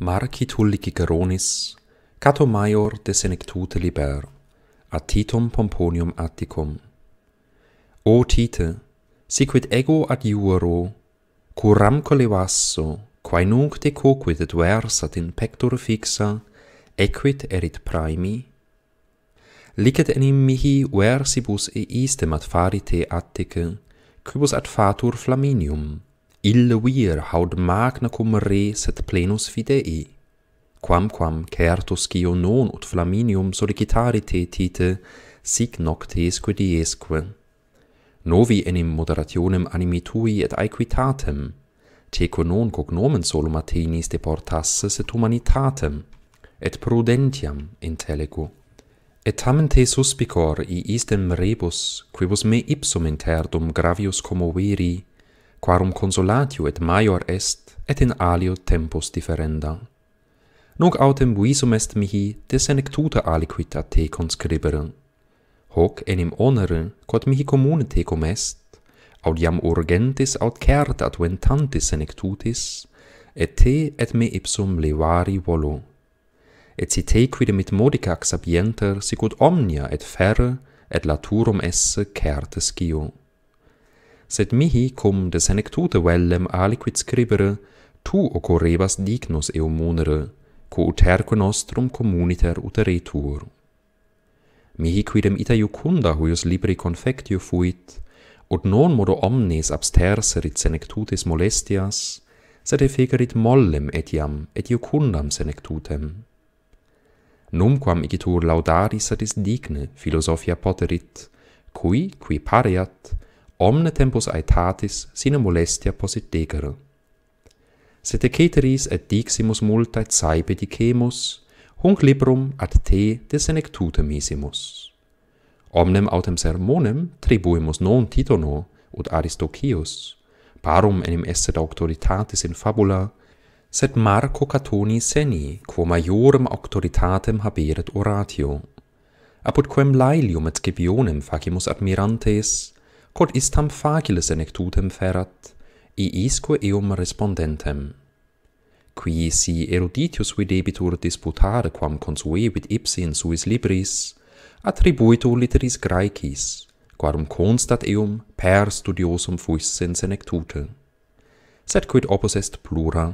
Marci tulli Ciceronis, cato maior de senectute liber, a titum pomponium atticum. O Tite, sicuit ego ad iuero, curamco levasso, quae nunc te coquit et versat in pector fixa, equit erit praemi? Licet enim mihi versibus e istem ad farite attice, quibus ad fatur flaminium, Ille vir haud magna cum re set plenus fidei, quamquam certus cio non ut flaminium solicitari te tite, sic noctes que diesque. Novi enim moderationem animi tui et aequitatem, teco non cognomen solum Atenis deportasse set humanitatem, et prudentiam intellego Et tamen te suspicor i istem rebus, quibus me ipsum interdum gravius commoveri quarum consolatio et maior est et in alio tempus differenda. Nunc autem visum est mihi de senectuta aliquit a te conscribere. Hoc enim onere, quod mihi comune tecum est, audiam urgentis aut cert ventantis senectutis, et te et me ipsum levari volo. Et si te quidem it modica ac sapienter, sicut omnia et ferre et laturum esse certe scio sed mihi cum de senectute vellem aliquid scribere, tu ocorrebas dignos eum munere, cu uterque nostrum communiter uteretur. Mihi quidem ita iucunda huius libri confectio fuit, ut non modo omnes absterserit senectutis molestias, sed efegerit mollem etiam et iucundam senectutem. Numquam igitur laudaris adis digne filosofia poterit, cui, qui pareat, omne tempus aetatis sine molestia posit degere. Sed ceteris et diximus multae saepe dicemus, hunc librum ad te senectute misimus. Omnem autem sermonem tribuimus non Titono ut Aristocius, parum enim esset auctoritatis in fabula, sed Marco Catoni seni, quo majorem auctoritatem haberet oratio. Apud quem Laelium et Scipionem facimus admirantes, quod istam facilis enectutem ferat, iisque eum respondentem. Qui si eruditius videbitur disputare quam consuevit ipsi in suis libris, attributo literis graecis, quarum constat eum per studiosum fuisse in senectute. Sed quid opus est plura?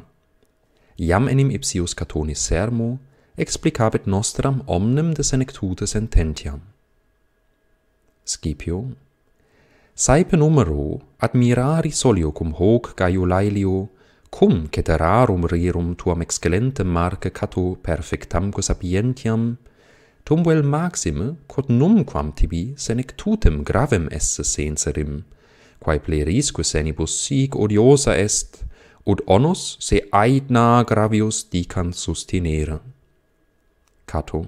Iam enim ipsius catonis sermo, explicabit nostram omnem de senectute sententiam. Scipio, Saepe numero admirari solio cum hoc Gaio Laelio cum ceterarum rerum tuam excelentem marce cato perfectam quos apientiam, tum vel maxime, quod num quam tibi senec tutem gravem esse senserim, quae plerisque senibus sic odiosa est, ud onus se aidna gravius dican sustinere. Cato.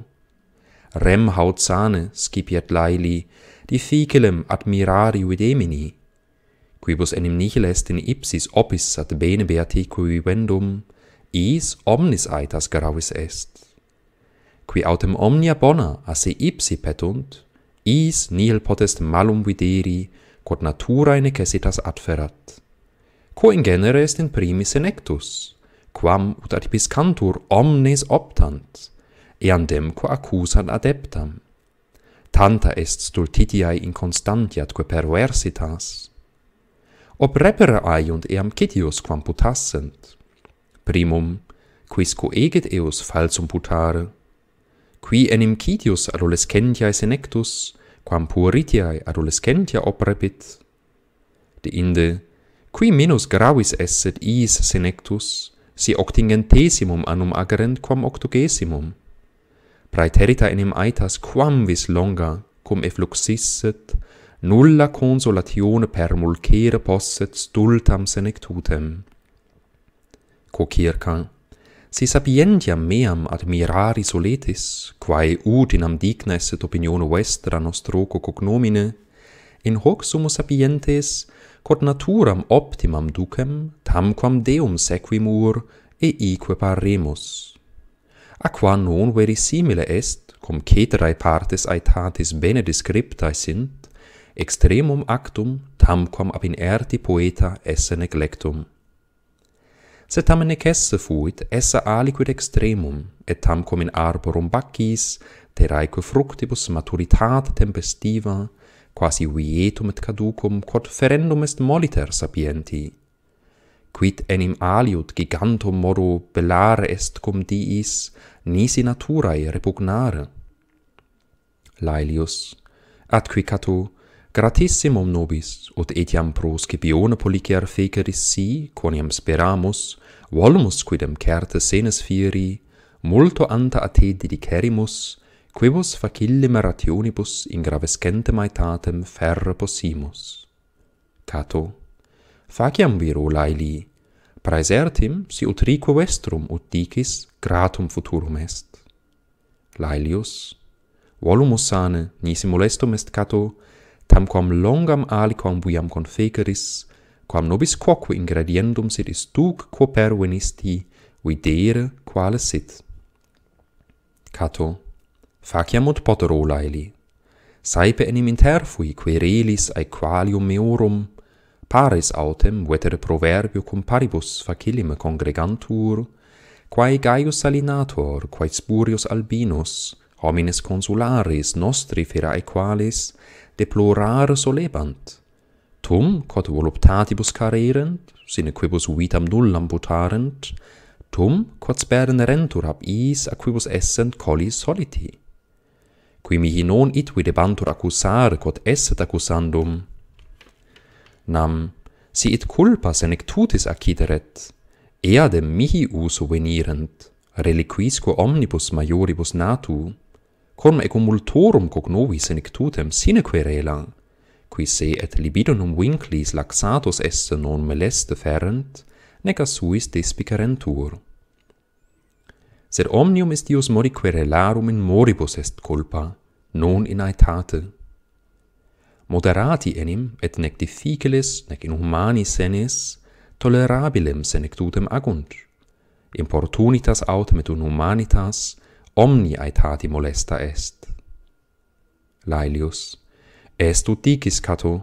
Rem haut sane, scipiet laili, difficilem admirari videmini, quibus enim nihil est in ipsis opis ad bene beatique vivendum, is omnis aetas gravis est. Qui autem omnia bona asse ipsi petunt, is nihil potest malum videri, quod naturae necessitas adferat. Quo in genere est in primis senectus, quam ut adipiscantur omnes optant, eandem quo accusat adeptam tanta est stultitiae inconstantiat quae perversitas. Ob repere aiunt eam citius quam putassent. Primum, quis coeget eus falsum putare, qui enim citius adolescentiae senectus, quam puritiae adolescentia oprepit, de inde, qui minus gravis esset iis senectus, si octingentesimum annum agerent quam octogesimum, praeterita enim aetas quam vis longa cum effluxisset nulla consolatione per mulcere posset stultam senectutem quo circa si sapientiam meam admirari soletis, quae utinam digna est opinione vestra nostroco cognomine in hoc sumo sapientes quod naturam optimam ducem tamquam deum sequimur et equiparemus a qua non veri simile est, cum ceterae partes aetatis bene descriptae sint, extremum actum tamquam ab in erti poeta esse neglectum. Se tamen nec esse fuit, esse aliquid extremum, et tamquam in arborum bacchis, teraeque fructibus maturitat tempestiva, quasi vietum et caducum, quod ferendum est moliter sapienti, quid enim aliud gigantum moro belare est cum diis, nisi naturae repugnare. Laelius, at qui cato, gratissimum nobis, ut etiam pro Scipione policer feceris si, quoniam speramus, volumus quidem certe senes fieri, multo anta a te dedicerimus, quibus facillim rationibus in gravescentem aetatem ferre possimus. Cato, faciam viru Laelii, praesertim si ut rico vestrum ut dicis gratum futurum est. Laelius, volumus sane, nisi molestum est cato, tamquam longam aliquam viam confeceris, quam nobis quoque ingrediendum sit is duc quo pervenisti, venisti videre quale sit. Cato, faciam ut potero laeli, saipe enim interfui querelis aequalium meorum, pares autem veter proverbio cum paribus facilim congregantur, quae Gaius Salinator, quae Spurius Albinus, homines consularis nostri fera equalis, deplorar solebant. Tum, quod voluptatibus carerent, sine quibus vitam nullam putarent, tum, quod speren rentur ab is, a quibus essent colis soliti. Quimi non itvi debantur accusar, quod esset accusandum, nam si et culpa senectutis accideret ea de mihi uso venirent reliquisco omnibus majoribus natu cum ecumultorum multorum cognovi senectutem sine querela qui se et libidonum winklis laxatus esse non meleste ferrent neca suis despicarentur sed omnium est ius mori querelarum in moribus est culpa non in aetate moderati enim et nec difficilis nec in humani senis tolerabilem senectutem agunt importunitas aut et unumanitas omni aetati molesta est laelius est tu dicis cato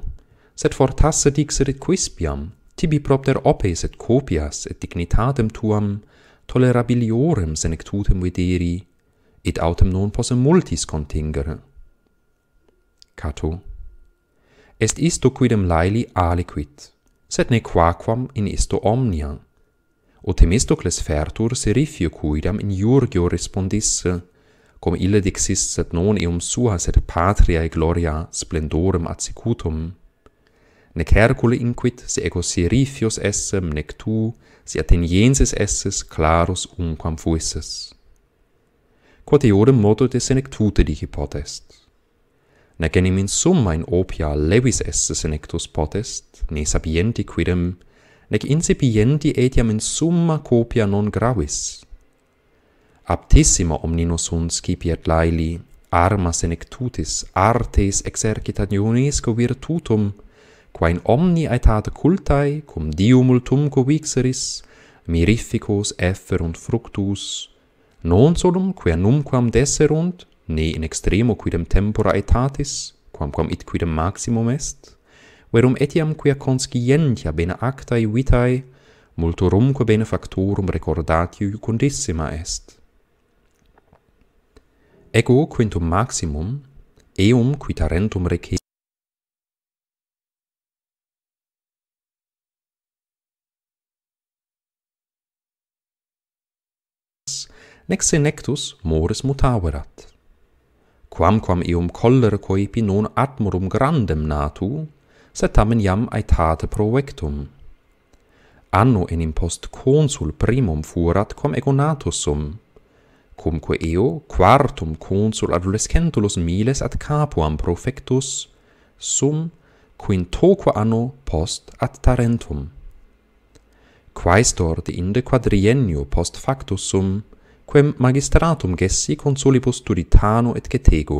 sed fortasse dixerit quispiam tibi propter opes et copias et dignitatem tuam tolerabiliorem senectutem videri et autem non posse multis contingere cato est isto quidem laeli aliquit, sed ne quaquam in isto omnia. O temistocles fertur serifio quidam in iurgio respondisse, cum ille dixisset non eum sua sed patriae gloria splendorem atsecutum. Nec Hercule inquit, se ego serifios essem, nec tu, si atenienses esses, clarus unquam fuisses. Quod eodem modo desenectute dici potest nec enim in summa in opia levis estes senectus potest, ne sapienti quidem, nec incipienti etiam in summa copia non gravis. Aptissima omnino sunt scipia et laili, armas enectutis, artes, exercitationis, co virtutum, quae in omni etat cultae, cum dium ultum covixeris, mirificos efferunt fructus, non solum quia numquam deserunt, ne in extremo quidem tempora aetatis, quamquam id it quidem maximum est, verum etiam quia conscientia bene actae vitae, multorumque bene factorum recordatio jucundissima est. Ego quintum maximum, eum quitarentum tarentum recet, nec senectus mores mutaverat quamquam eum coller quae pi non atmorum grandem natu, set tamen iam aetate provectum. Anno enim post consul primum furat com ego natus sum, cumque eo quartum consul adolescentulus miles ad capuam profectus sum quintoque anno post ad tarentum. Quaestor de inde quadriennio post factus sum, quem magistratum gessi consulibus turitano et cetego,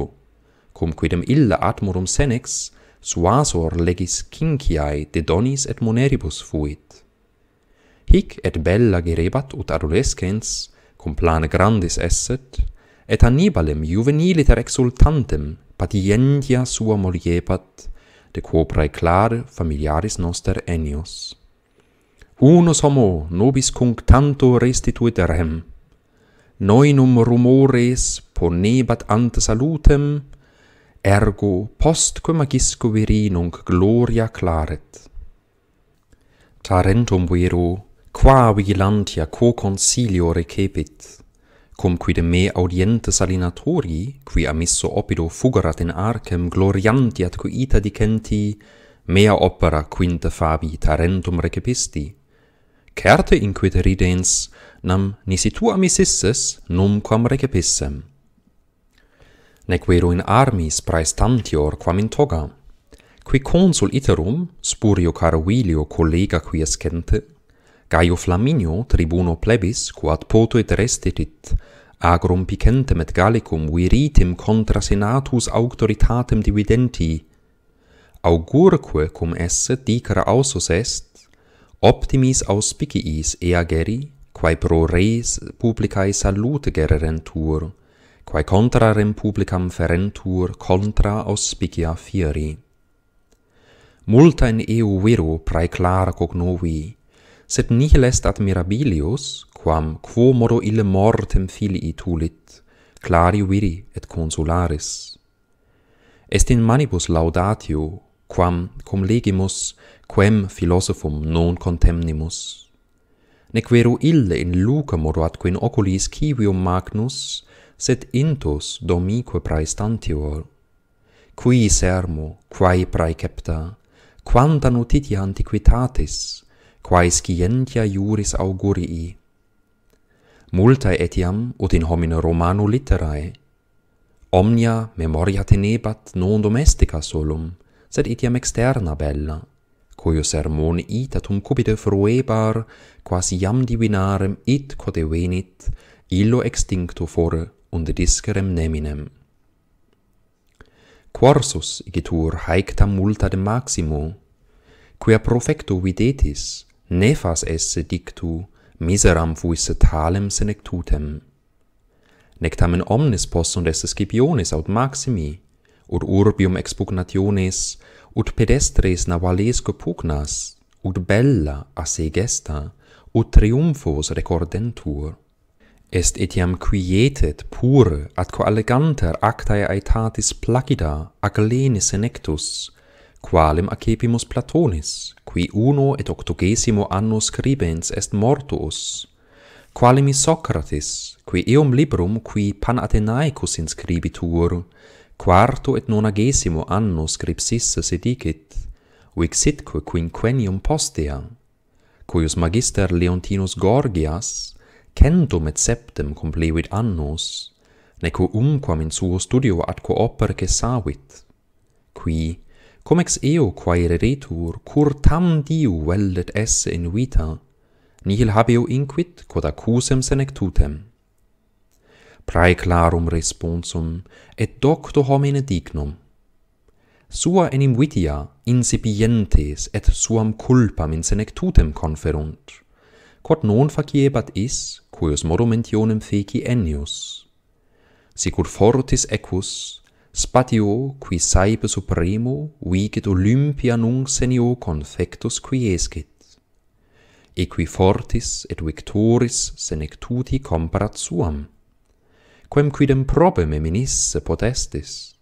cum quidem illa atmorum senex, suasor legis cinciae de donis et moneribus fuit. Hic et bella gerebat ut adolescens, cum plane grandis esset, et Hannibalem juveniliter exultantem patientia sua moliebat, de quo praeclare familiaris noster enios. Unus homo nobis cunctanto restituit erhem, noinum rumores ponebat ante salutem, ergo postque magisco virinunc gloria claret. Tarentum vero, qua vigilantia quo consilio recepit, cum quid me audiente salinatori, qui amisso opido fugarat in arcem gloriantiat quo ita dicenti, mea opera quinta fabi tarentum recepisti, certe inquit ridens, nam nisi tu amisisses num quam recepissem. Nec vero in armis praestantior quam in toga, qui consul iterum, spurio caro vilio collega qui escente, Gaio Flaminio, tribuno plebis, quod poto et restitit, agrum picentem et gallicum viritim contra senatus auctoritatem dividenti, augurque cum esse dicere ausus est, optimis auspiciis ea geri, quae pro reis publicae salute gererentur, quae contra rem publicam ferentur contra auspicia fieri. Multa in eu viru prae clara cognovi, sed nihil est admirabilius, quam quo modo ille mortem filii tulit, clari viri et consularis. Est in manibus laudatio, quam, cum legimus, quem philosophum non contemptimus nec vero ille in luca modo atque in oculis civium magnus sed intus domique praestantior qui sermo quae praecepta quanta notitia antiquitatis quae scientia iuris augurii multae etiam ut in homine romano litterae omnia memoria tenebat non domestica solum sed etiam externa bella cuius sermon itatum cupide fruebar, quasi iam divinarem it quode venit, illo extincto fore und discerem neminem. Quorsus, igitur haec tam multa de maximo, quia profecto videtis, nefas esse dictu, miseram fuisse talem senectutem. Nec tamen omnes possunt esse scipionis aut maximi, ut urbium expugnationes, ut pedestres navalesco pugnas, ut bella a se gesta, ut triumphos recordentur. Est etiam quietet pure ad co eleganter actae aetatis placida ac lene senectus, qualem acepimus Platonis, qui uno et octogesimo anno scribens est mortuus, qualimi Socrates, qui eum librum qui pan Athenaicus inscribitur, quarto et nonagesimo anno scripsisse sedicit, vixitque quinquennium posteam, cuius magister Leontinus Gorgias, centum et septem complevit annos, nec umquam in suo studio atquo opere cessavit, qui, cum ex eo quaereretur, cur tam diu vellet esse in vita, nihil habeo inquit, quod accusem senectutem praeclarum responsum et docto homine dignum sua enim vitia incipientes et suam culpam in senectutem conferunt quod non faciebat is quos modo mentionem feci ennius sic fortis equus spatio qui saepe supremo vigit olympia nunc senio confectus quiescit. equi fortis et victoris senectuti comparat suam quem quidem probem eminisse potestis.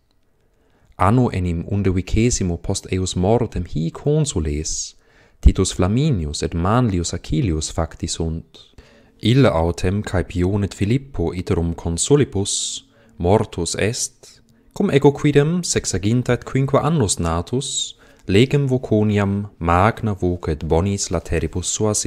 Anno enim undevicesimo post eus mortem hi consules, Titus Flaminius et Manlius Acilius facti sunt. Ille autem caepionet Filippo iterum consulipus, mortus est, cum ego quidem sexaginta et quinqua annus natus, legem voconiam magna vocet bonis lateribus suas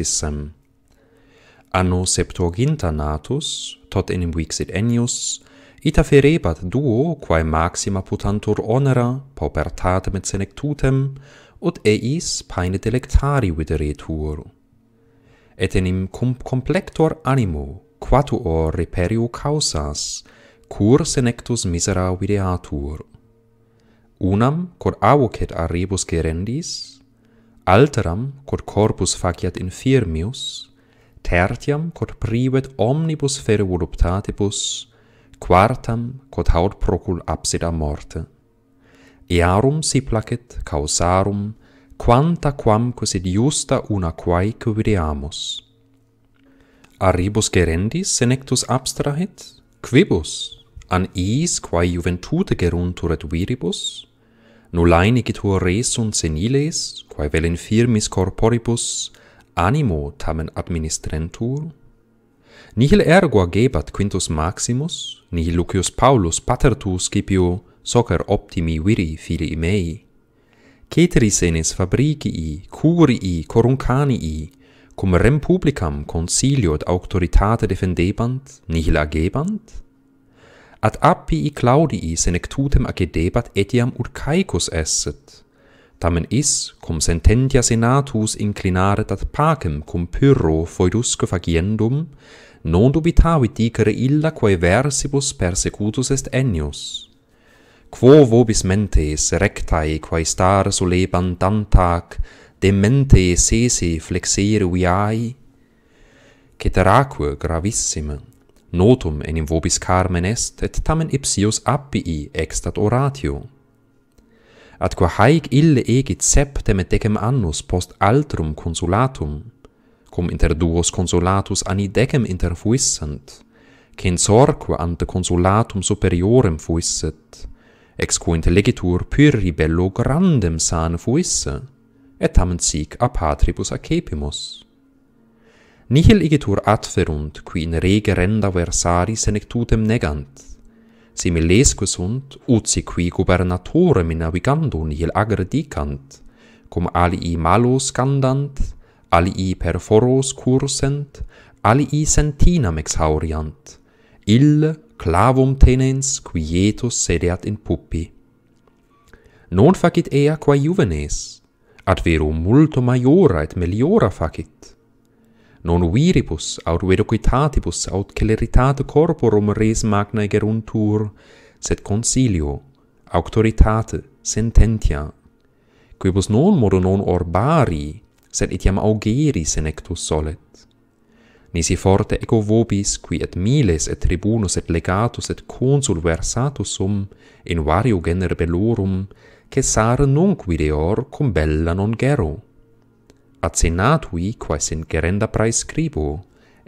Anno septuaginta natus, tot enim vixit enius, ita ferebat duo quae maxima putantur onera paupertatem et senectutem, ut eis paine delectari videretur. Et enim cum complector animo, quatuor reperio causas, cur senectus misera videatur. Unam, cor avocet a rebus gerendis, alteram, cor corpus faciat infirmius, tertiam quod privet omnibus fere voluptatibus, quartam quod haud procul absida morte. Earum si placet causarum, quanta quam quesit justa una quae quideamus. Arribus gerendis senectus abstrahit? Quibus? An eis quae juventute geruntur et viribus? Nulaini gitur resunt seniles, quae vel infirmis corporibus, animo tamen administrentur? Nihil ergo agebat Quintus Maximus, nihil Lucius Paulus pater tu Scipio, socer optimi viri filii mei. Ceteris enes fabricii, curii, coruncanii, cum rem publicam consilio et auctoritate defendebant, nihil agebant? Ad appii Claudii senectutem agedebat etiam Urcaicus caicus esset, tamen is cum sententia senatus inclinare dat pacem cum pyrro foidusque faciendum, non dubitavit dicere illa quae versibus persecutus est ennius. Quo vobis mentes rectae quae star soleban tantac, de sese flexere viae? Ceteraque gravissime, notum enim vobis carmen est, et tamen ipsius apii extat oratio ad qua haec ille egit septem et decem annus post altrum consulatum, cum inter duos consulatus ani decem inter fuissent, cien sorque ante consulatum superiorem fuisset, ex quint legitur pyrri bello grandem san fuisse, et tamen sic a patribus acepimus. Nihil igitur adferunt, qui in rege renda versari senectutem negant, similesque sunt uci qui gubernatorem in navigando nihil agredicant, cum alii malus scandant, alii per foros cursent, alii sentinam exhauriant, ille clavum tenens quietus sediat in puppi. Non facit ea qua juvenes, ad vero multo maiora et meliora facit, non viribus aut veroquitatibus aut celeritate corporum res magnae geruntur sed consilio auctoritate sententia quibus non modo non orbari sed etiam augeri senectus solet nisi forte ego vobis qui et miles et tribunus et legatus et consul versatus sum in vario genere bellorum caesar nunc videor cum bella non gero ad senatui quae sint gerenda praescribu,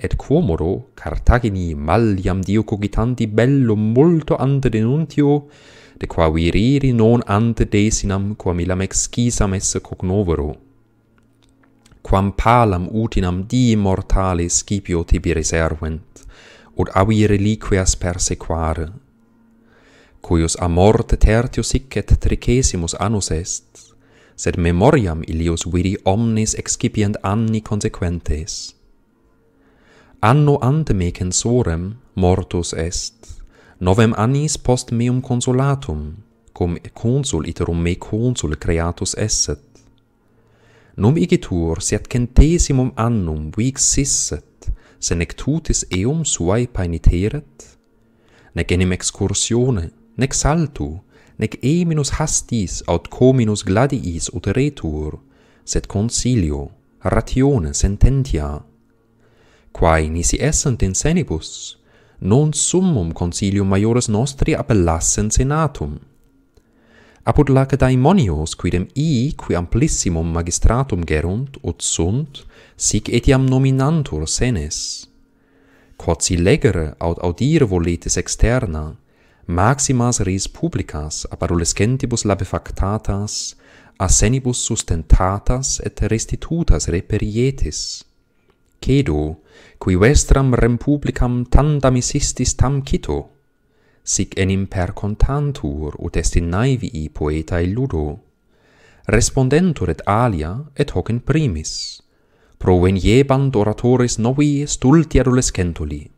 et quomodo Cartagini maliam diu cogitanti bello molto ante denuntio, de qua viriri non ante desinam quam ilam excisam esse cognovero. Quam palam utinam di mortale scipio tibi reservent, od avi reliquias persequare, cuius a morte tertius hic et tricesimus annus est, sed memoriam ilios viri omnes excipient anni consequentes. Anno ante me censorem mortus est, novem annis post meum consulatum, cum consul iterum me consul creatus esset. Num igitur, siat centesimum annum vix sisset, se tutis eum suae paeniteret, nec enim excursione, nec saltu, nec eminus minus hastis aut co minus gladiis ut retur, sed concilio, ratione, sententia. Quae nisi essent in senibus, non summum concilium maiores nostri appellassen senatum. Apud lac daimonios quidem ii, qui amplissimum magistratum gerunt, ut sunt, sic etiam nominantur senes. Quod si legere aut audire volites externa, maximas res publicas adolescentibus labefactatas asenibus sustentatas et restitutas reperietis cedo qui vestram rem publicam tandam isistis tam cito sic enim per contantur ut est in naivi poeta ludo, respondentur et alia et hoc in primis proveniebant oratoris novi stulti adolescentuli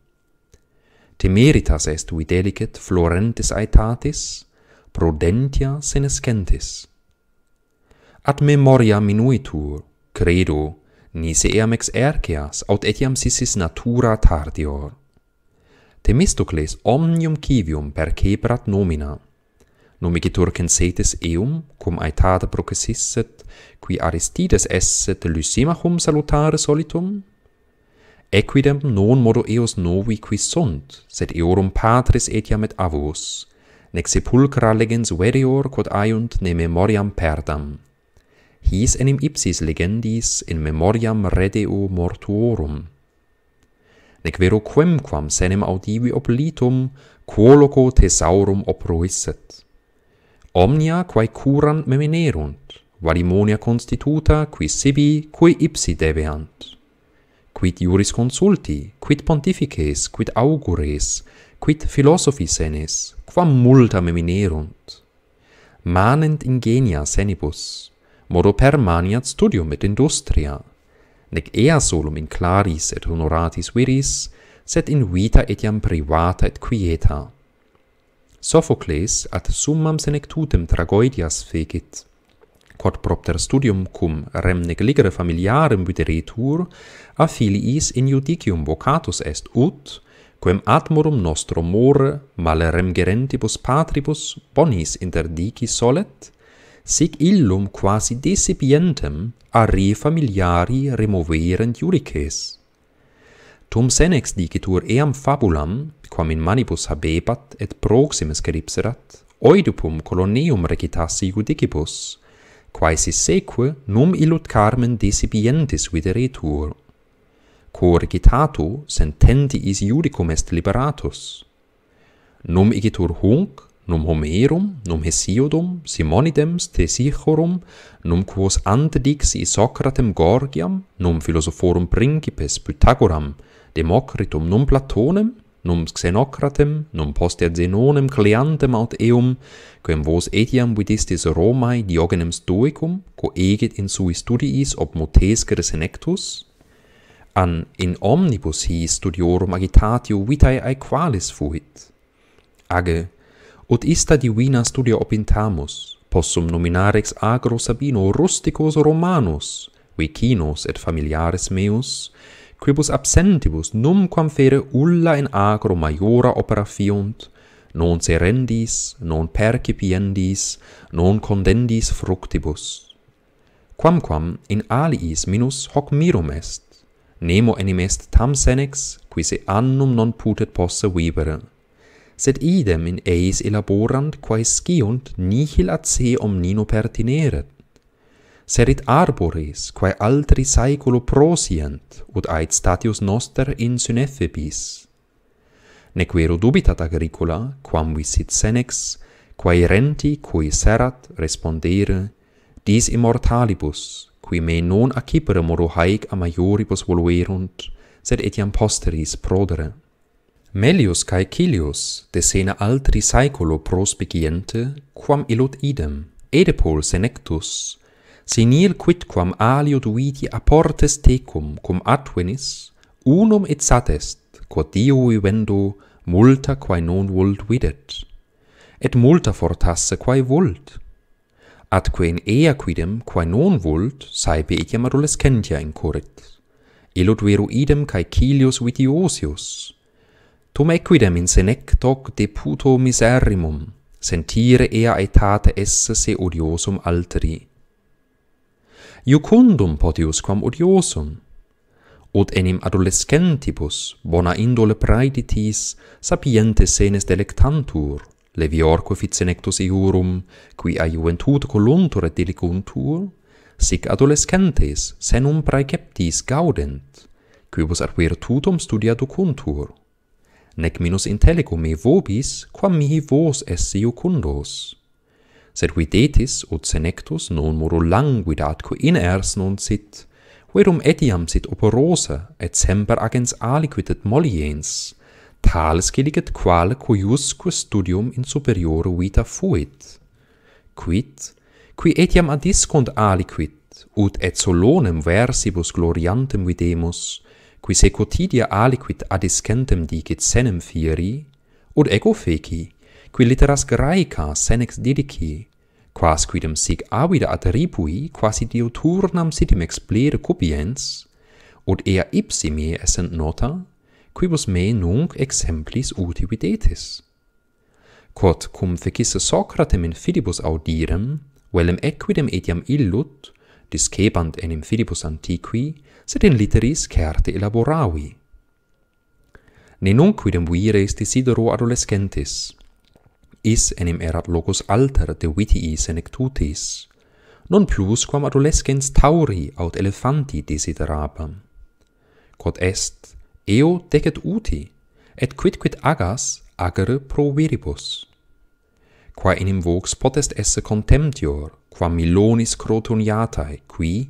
temeritas est videlicet florentis aetatis, prudentia senescentis. Ad memoria minuitur, credo, nisi eam ex erceas, aut etiam sisis natura tardior. Temistocles omnium civium percebrat nomina, Nomicitur censetis eum, cum aetata procesisset, qui Aristides esset Lysimachum salutare solitum, equidem non modo eos novi qui sunt, sed eorum patris etiam et avus, nec sepulcra legens verior quod aiunt ne memoriam perdam. His enim ipsis legendis in memoriam redeo mortuorum. Nec vero quemquam senem audivi oblitum, quo loco tesaurum oproisset. Omnia quae curant memenerunt, valimonia constituta qui sibi, qui ipsi deveant quid iuris consulti, quid pontifices, quid augures, quid philosophi senes, quam multa meminerunt. Manent ingenia senibus, modo per maniat studium et industria, nec ea solum in claris et honoratis viris, sed in vita etiam privata et quieta. Sophocles ad summam senectutem tragoidias fecit, quod propter studium cum rem negligere familiarem videretur, a filiis in judicium vocatus est ut, quem atmorum nostro mor malerem gerentibus patribus bonis interdici solet, sic illum quasi decipientem a re familiari removerent iurices. Tum senex dicitur eam fabulam, quam in manibus habebat et proximes geripserat, oidupum coloneum recitasse iudicibus, quae seque num illud carmen decipientis videretur corrigitatu sententiis iudicum est liberatus. Num igitur hunc, num Homerum, num Hesiodum, Simonidem, Stesichorum, num quos ante dixi Socratem Gorgiam, num philosophorum principes Pythagoram, Democritum, num Platonem, num Xenocratem, num postea Zenonem Cleantem aut eum, quem vos etiam vidistis Romae Diogenem Stoicum, quo eget in sui studiis ob Motescere Senectus?» an in omnibus hi studiorum agitatio vitae aequalis fuit. Age, ut ista divina studia opintamus, possum nominarex agro Sabino rusticos romanus, vicinos et familiares meus, quibus absentibus numquam fere ulla in agro majora opera fiunt, non serendis, non percipiendis, non condendis fructibus. Quamquam in aliis minus hoc mirum est, nemo enim est tam senex, qui se annum non putet posse vivere. Sed idem in eis elaborant, quae sciunt nihil ad se omnino pertineret. Serit arboris, quae altri saeculo prosient, ut ait status noster in synephibis. Nec vero dubitat agricola, quam visit senex, quae renti, cui serat, respondere, dis immortalibus, qui me non accipere moro haec a maioribus voluerunt, sed etiam posteris prodere. Melius cae Cilius, de sena altri saeculo prospiciente, quam illot idem, edepol senectus, senil quidquam alio duiti aportes tecum cum atvenis, unum et satest, quod dio vivendo, multa quae non vult videt, et multa fortasse quae vult, atque in ea quidem quae non vult saepe etiam adolescentia in corit illud vero idem caecilius vitiosius tum equidem in senectoc deputo miserrimum sentire ea aetate esse se odiosum alteri iucundum potius quam odiosum ut enim adolescentibus bona indole praeditis sapientes senes delectantur levi fit senectus iurum, qui a juventut coluntur et diliguntur, sic adolescentes senum praeceptis gaudent, quibus ad virtutum studia ducuntur. Nec minus intelligum me vobis, quam mihi vos esse iucundos. Sed videtis, ut senectus non moro languida atque in ers non sit, verum etiam sit operosa et semper agens aliquid et moliens, tales gilliget qual cuiusque studium in superioru vita fuit. Quid, qui etiam adiscont aliquid, ut et solonem versibus gloriantem videmus, qui se quotidia aliquid adiscentem dicit senem fieri, ut ego feci, qui literas graeca senex didici, quas quidem sic avida atribui, quasi diuturnam sitim explere cupiens, ut ea ipsi mie essent nota?' quibus me nunc exemplis uti videtis. Quod cum fecisse Socratem in Philippus audirem, velem equidem etiam illut, discebant enim Philippus antiqui, sed in literis certe elaboravi. Ne nunc quidem vires desidero adolescentis, is enim erat locus alter de vitii senectutis, non plus quam adolescens tauri aut elefanti desiderabam. Quod est, eo decet uti, et quidquid agas agere pro viribus. Qua inim vox potest esse contemptior, quam milonis crotoniatae, qui,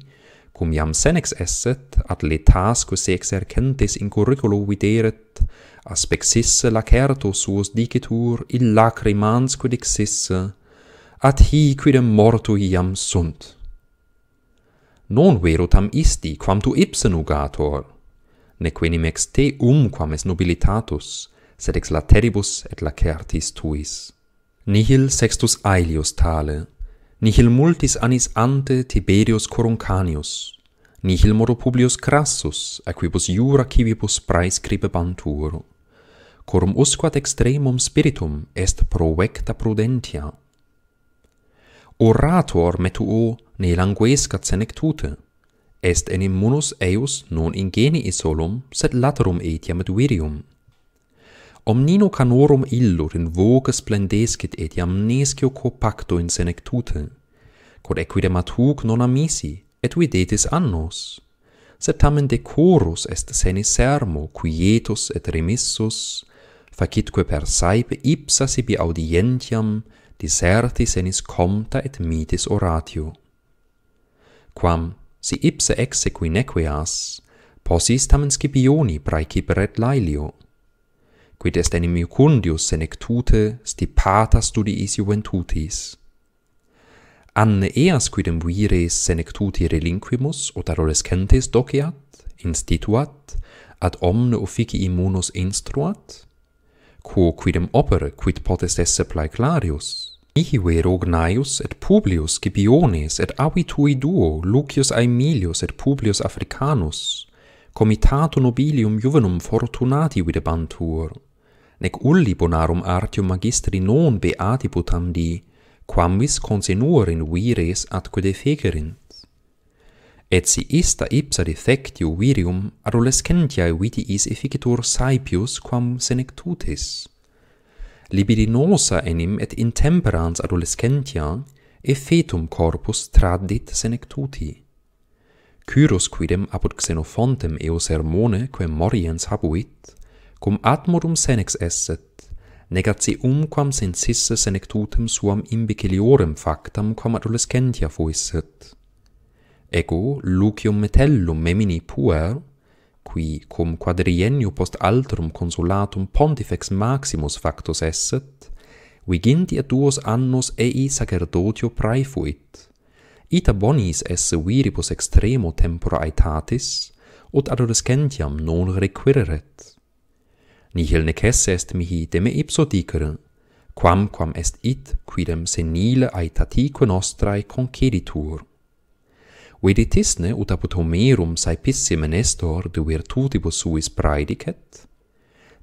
cum iam senex esset, ad letas quese exercentes in curriculo videret, aspexisse lacerto suos dicitur in lacrimans quid exisse, ad hi quidem morto iam sunt. Non vero tam isti, quam tu ipse nugator, nequenim ex te umquam es nobilitatus, sed ex lateribus et lacertis tuis. Nihil sextus Aelius tale, nihil multis anis ante Tiberius Coruncanius, nihil modo Publius Crassus, equibus jura civibus praescribe bantur, corum usquat extremum spiritum est provecta prudentia. Orator metuo ne languescat senectute, est enim munus eius non ingenii solum, sed laterum etiam et virium. Omnino canorum illur in voce splendescit etiam nescio copacto in senectute, quod equidemat huc non amisi et videtis annos, Sed tamen decorus est seni sermo, quietus et remissus, facitque per saepe ipsa sibi audientiam diserti senis comta et mitis oratio. Quam si ipse exe nequias, possis tamen scipioni praecipere laelio. Quid est enim iucundius senectute stipata studiis juventutis? Anne eas quidem vires senectuti relinquimus ut adolescentes doceat, instituat, ad omne offici immunos instruat? Quo quidem opere quid potest esse plaeclarius, Mihi vero et Publius Scipiones et Avitui duo Lucius Aemilius et Publius Africanus comitato nobilium juvenum fortunati videbantur nec ulli bonarum artium magistri non beati putandi quamvis consenuor in vires atque defecerint. Et si ista ipsa defectio virium, adolescentiae vitiis efficitur saipius quam senectutis libidinosa enim et intemperans adolescentia effetum fetum corpus tradit senectuti. Cyrus quidem apud xenofontem eo sermone quem moriens habuit, cum ad senex esset, negaci umquam sensisse senectutem suam imbeciliorem factam quam adolescentia fuisset. Ego, lucium metellum memini puer, qui cum quadriennio post alterum consulatum pontifex maximus factus esset viginti duos annos ei sacerdotio praefuit ita bonis esse viribus extremo tempora aetatis ut adolescentiam non requireret nihil nec esse est mihi deme ipso dicere quamquam est id quidem senile aetatique nostrae conceditur Veditisne, ut apud homerum saepissim enestor de virtutibus suis praedicet?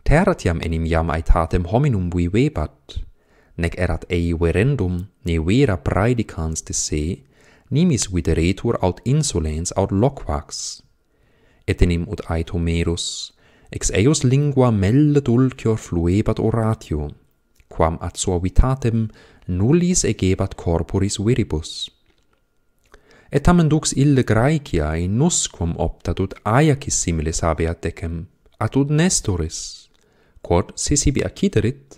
Teratiam enim jam aetatem hominum vivebat, nec erat ei verendum, ne vera praedicans de se, nimis videretur aut insolens aut loquax. Et enim ut ait homerus, ex eos lingua melle dulcior fluebat oratio, quam ad sua vitatem nullis egebat corporis viribus.» et tamen dux ille graeciae nusquam optatut aiacis similis habeat decem, atud Nestoris, quod si sibi aciderit,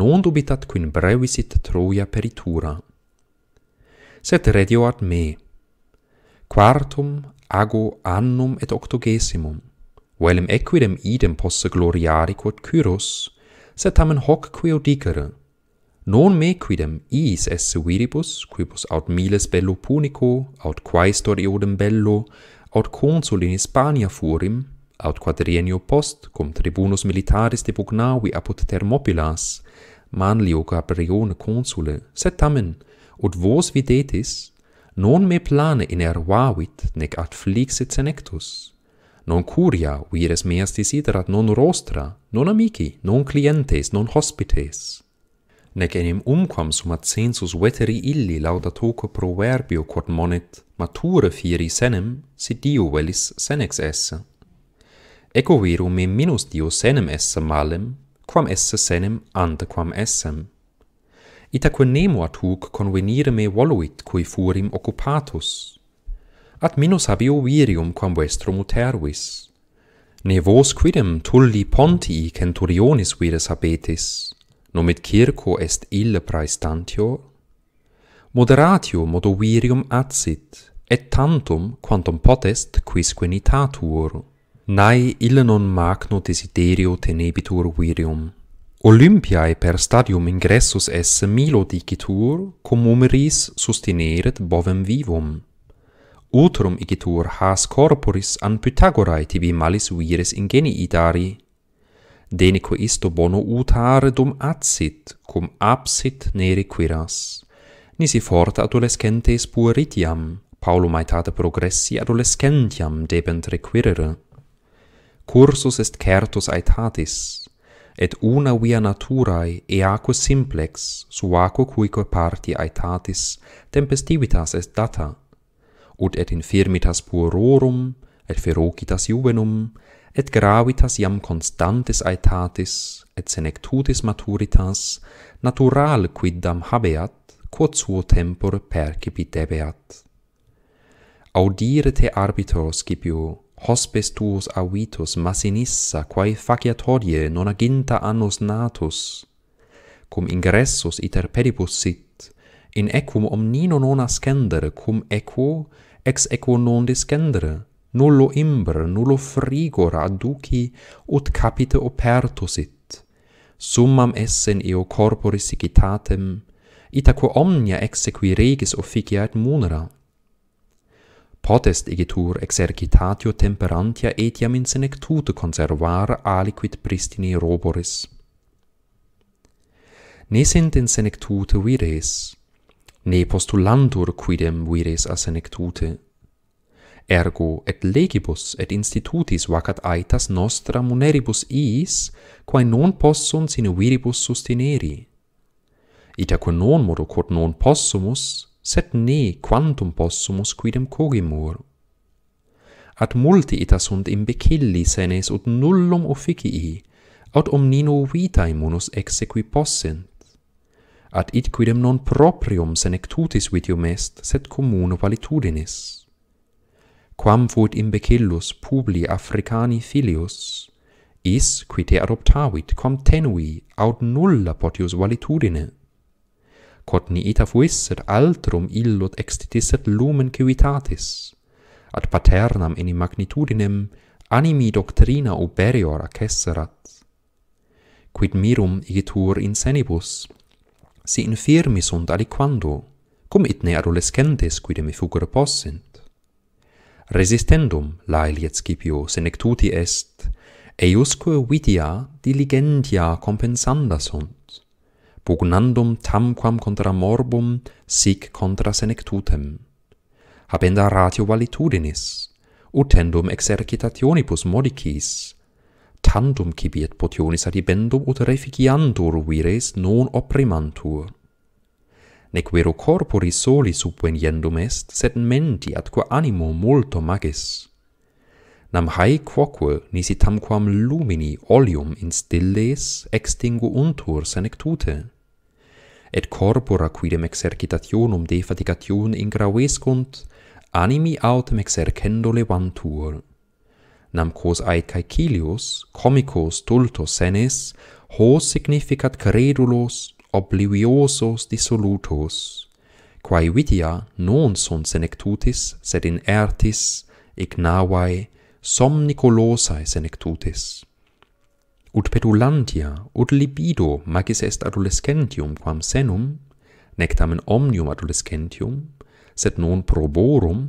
non dubitat quin brevisit Troia peritura. Set redio ad me, quartum ago annum et octogesimum, velem equidem idem posse gloriari quod Cyrus, set tamen hoc quio dicere – Non me quidem iis esse viribus, quibus aut miles bello punico, aut quaestor iodem bello, aut consul in Hispania furim, aut quadrienio post, cum tribunus militaris de Bugnavi apot Thermopylas, man Gabrione consule, set tamen, ut vos videtis, non me plane in ervavit, nec at flixit senectus. Non curia, vires meas disiderat, non rostra, non amici, non clientes, non hospites nec enim umquam summa census veteri illi laudatoque proverbio quod monet mature fieri senem, si diu velis senex esse. Eco viru me minus diu senem esse malem, quam esse senem ante quam essem. Itaque nemo at huc convenire me voluit cui furim occupatus. Ad minus habio virium quam vestrum utervis. Ne vos quidem tulli pontii centurionis vires habetis, nomit circo est ille praestantio? Moderatio modo virium acit, et tantum quantum potest quis quinitatur. nai ille non magno desiderio tenebitur virium. Olympiae per stadium ingressus esse milo dicitur, cum umeris sustineret bovem vivum. Utrum igitur has corporis an Pythagorae tibi malis vires ingenii dari denico isto bono utare dum acit, cum absit neri quiras. Nisi fort adolescentes pueritiam, Paulum aetate progressi adolescentiam debent requirere. Cursus est certus aetatis, et una via naturae eaco simplex suaque cuique parti aetatis tempestivitas est data ut et infirmitas puerorum et ferocitas juvenum et gravitas iam constantis aetatis et senectutis maturitas natural quiddam habeat quod suo tempore percipitebeat audire te arbitro scipio hospes tuos avitus masinissa, quae faciat hodie non aginta annos natus cum ingressus iter pedibus sit in equum omnino non ascendere cum equo ex equo non descendere nullo imbr, nullo frigor aduci, ut capite operto sit. Summam essen eo corporis sicitatem, ita quo omnia exequi regis et munera. Potest egetur exercitatio temperantia etiam in senectute conservar aliquid pristini roboris. Ne sent in senectute vires, ne postulantur quidem vires a senectute, ergo et legibus et institutis vacat aetas nostra muneribus iis, quae non possum sine viribus sustineri. Ita quo non modo quod non possumus, sed ne quantum possumus quidem cogimur. Ad multi ita sunt imbecilli senes ut nullum officii, aut omnino vitae munus exequi possent ad id quidem non proprium senectutis vitium est, sed commune valitudinis quam in imbecillus publi africani filius is qui te adoptavit quam tenui aut nulla potius valitudine quod ni ita fuisset altrum illud extitisset lumen civitatis ad paternam in magnitudinem animi doctrina uberior accesserat quid mirum igitur in senibus si infirmi sunt aliquando cum itne adolescentes quidem fugere possint resistendum laeliet scipio senectuti est, eiusque vidia diligentia compensanda sunt, pugnandum tamquam contra morbum sic contra senectutem. Habenda ratio valitudinis, utendum exercitationibus modicis, tantum cibiet potionis adibendum ut reficiantur vires non opprimantur nec vero corpore soli subveniendum est, sed menti atque animo multo magis. Nam hae quoque nisi tamquam lumini olium in stilles extinguuntur senectute, Et corpora quidem exercitationum de ingravescunt, animi autem exercendo levantur. Nam quos ae caecilius, comicos tulto senes, hos significat credulos obliviosos dissolutos, quae vitia non sunt senectutis, sed in ertis, ignavae, somnicolosae senectutis. Ut petulantia, ut libido, magis est adolescentium quam senum, nectamen omnium adolescentium, sed non proborum,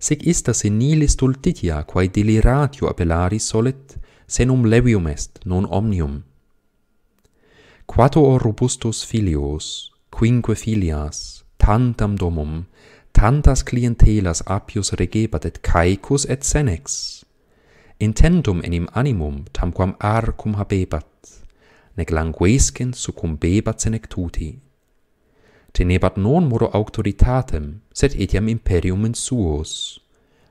sic ista senilis tultitia, quae deliratio appellari solet, senum levium est, non omnium, quator robustus filios, quinque filias, tantam domum, tantas clientelas apius regebat et caecus et senex. Intentum enim animum tamquam arcum habebat, nec languescen bebat senectuti. Tenebat non modo auctoritatem, sed etiam imperium in suos.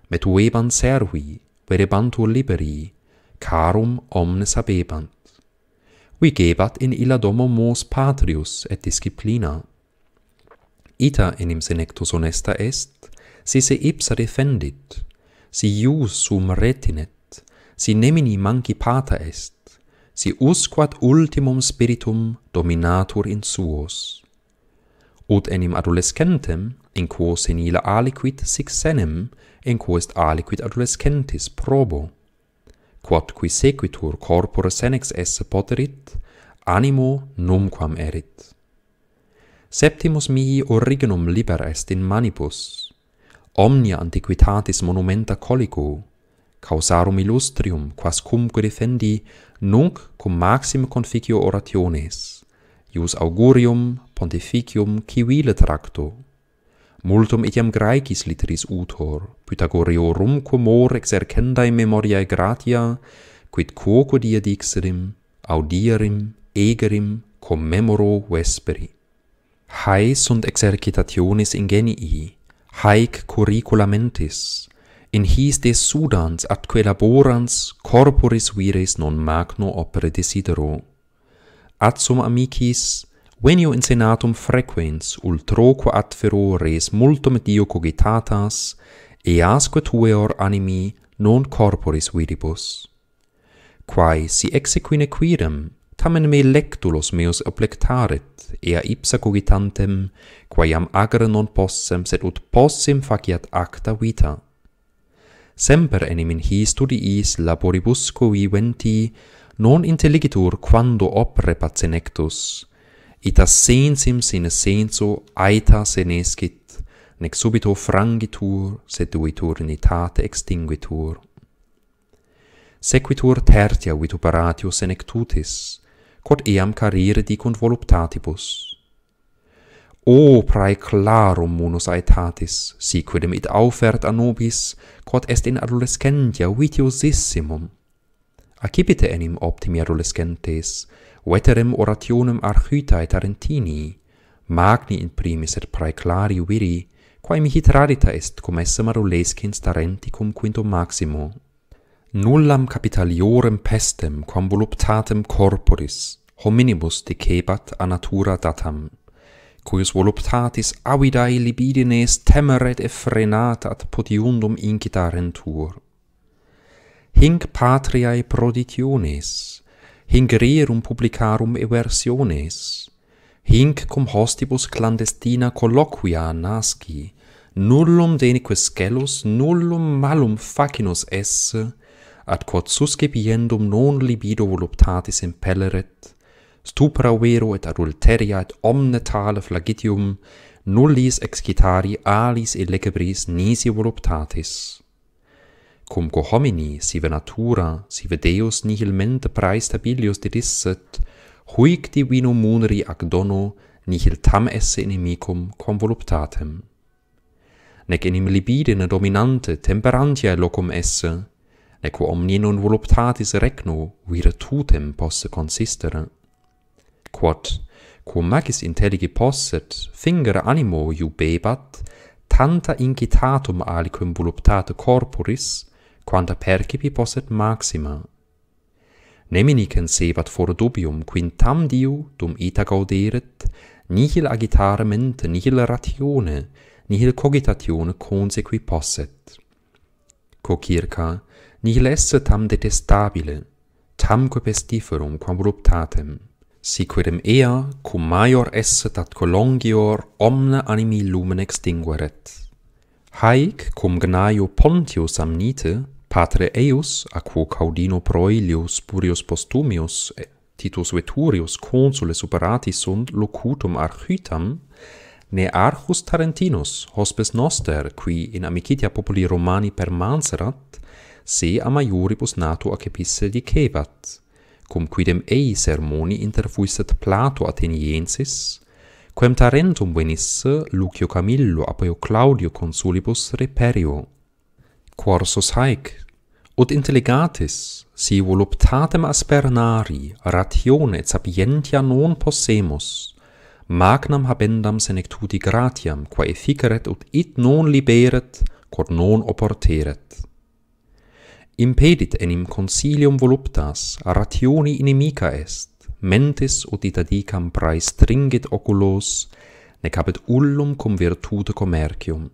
Metuebant servi, verebantur liberi, carum omnes habebant gebat in illa domo mos patrius et disciplina. Ita enim senectus honesta est, si se ipsa defendit, si ius sum retinet, si nemini manci pata est, si usquat ultimum spiritum dominatur in suos. Ut enim adolescentem, in quo senila aliquid sic senem, in quo est aliquid adolescentis probo quod qui sequitur corpore senex esse poterit, animo numquam erit. Septimus mihi originum liber est in manipus, omnia antiquitatis monumenta colico, causarum illustrium quas cum defendi nunc cum maxime conficio orationes, ius augurium pontificium civile tracto, multum etiam graecis litteris utor, Pythagoreorum comor exercendae memoriae gratia, quid quoco dia dixerim, audierim, egerim, commemoro vesperi. Hae sunt exercitationis ingenii, haec curricula mentis, in his de sudans atque laborans corporis vires non magno opere desidero. Atsum amicis, When in senatum frequens ultroque ad ferores multum dio cogitatas, easque tueor animi non corporis vidibus. Quae si exequine quidem, tamen me lectulos meus oblectaret, ea ipsa cogitantem, quae am agra non possem, sed ut possem faciat acta vita. Semper enim in hi studiis laboribusco viventi, non intelligitur quando opre pacenectus, ita sensim sine senso aeta senescit, nec subito frangitur, sed duitur in itate extinguitur. Sequitur tertia vituperatio senectutis, quod eam carire dicunt voluptatibus. O prae clarum munus aetatis, si quidem id aufert anobis, quod est in adolescentia vitiosissimum. Acipite enim optimi adolescentes, veterem orationem archytae Tarentini, magni in primis et praeclari viri, quae mihi tradita est cum esse marulescens Tarenticum cum quinto maximo. Nullam capitaliorem pestem quam voluptatem corporis, hominibus decebat a natura datam, cuius voluptatis avidae libidines temeret e frenat ad potiundum incitarentur. Hinc patriae proditiones, hinc rerum publicarum eversiones hinc cum hostibus clandestina colloquia nasci nullum denique scellus nullum malum facinus esse ad quod suscipiendum non libido voluptatis impelleret stupra vero et adulteria et omne tale flagitium nullis excitari alis illecebris nisi voluptatis cum quo homini sive natura, sive Deus nihil mente praestabilius didisset, huic divino muneri ac dono nihil tam esse inimicum quam voluptatem. Nec enim libidine dominante temperantia locum esse, nec quo omni non voluptatis regno vire tutem posse consistere. Quod, quo magis intelligi posset, fingere animo iubebat, tanta incitatum alicum voluptate corporis, quanta percipi posset maxima. Nemini concebat for dubium, quin tam diu, dum ita gauderet, nihil agitare nihil ratione, nihil cogitatione consequi posset. Co circa, nihil esse tam detestabile, tamque pestiferum quam voluptatem, si quidem ea, cum maior esse tat colongior, omne animi lumen extingueret. Haec, cum gnaio Pontius amnite, Patre eius, a quo caudino proilius purius postumius, et Titus Veturius consule superati sunt locutum archytam, ne Archus Tarentinus, hospes noster, qui in amicitia populi Romani permanserat, se a majoribus natu acepisse dicebat, cum quidem ei sermoni interfuisset Plato Ateniensis, quem Tarentum venisse Lucio Camillo apoio Claudio consulibus reperio, quorsus haec ut intelligatis si voluptatem aspernari ratione sapientia non possemus magnam habendam senectuti gratiam quae efficeret ut id non liberet quod non opporteret impedit enim consilium voluptas rationi inimica est mentis ut ita dicam praestringit oculos nec habet ullum cum virtute comercium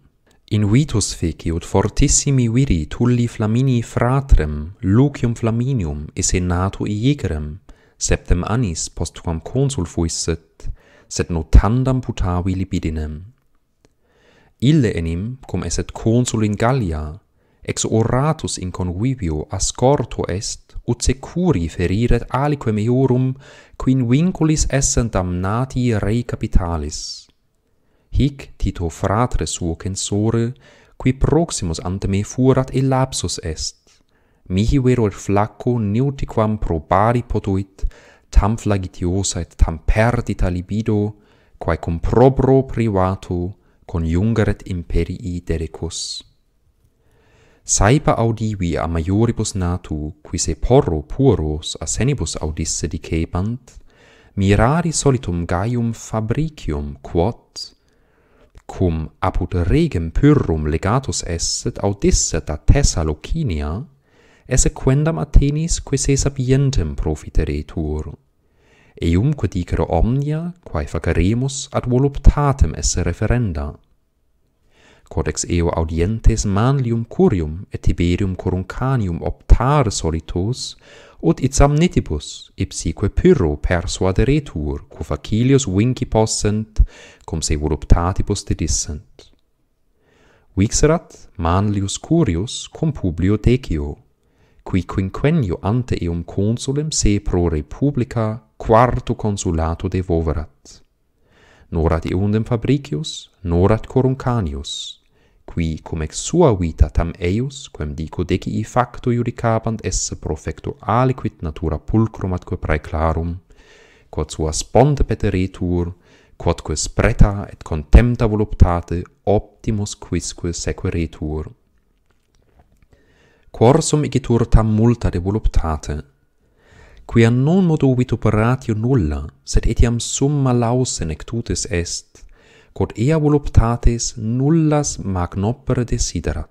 In vitus feci ut fortissimi viri tulli flamini fratrem lucium flaminium esse natu Iegerem, septem annis postquam consul fuisset, sed notandam putavi libidinem. Ille enim, cum eset consul in Gallia, ex oratus in convivio ascorto est, ut securi feriret aliquem eorum, quin vinculis essent amnati rei capitalis.» hic tito fratre suo censore, qui proximus ante me furat elapsus est. Mihi vero il flacco neutiquam probari potuit, tam flagitiosa et tam perdita libido, quae cum probro privato coniungeret imperii dedicus. Saipa audivi a majoribus natu, qui se porro puros a senibus audisse dicebant, mirari solitum gaium fabricium quod, cum apud regem pyrrum legatus esset audisset a Thessalocinia, esse quendam Athenis qui se sapientem profiteretur. Eum quod dicere omnia, quae faceremus ad voluptatem esse referenda. Codex eo audientes manlium curium et tiberium coruncanium optare solitus, ut itsam nitibus ipsique pyro persuaderetur quo facilius vinci possent cum se voluptatibus dedissent vixerat manlius curius cum publio decio qui quinquennio ante eum consulem se pro republica quarto consulato devoverat norat eundem fabricius norat coruncanius qui cum ex sua vita tam eius, quem dico decii facto judicabant esse profecto aliquid natura pulcrum atque praeclarum, quod sua sponte peteretur, quodque spreta et contempta voluptate optimus quisque sequeritur. Quorsum igitur tam multa de voluptate, quia non modo vit operatio nulla, sed etiam summa lausen ectutis est, quod ea voluptates nullas magnopere desiderat.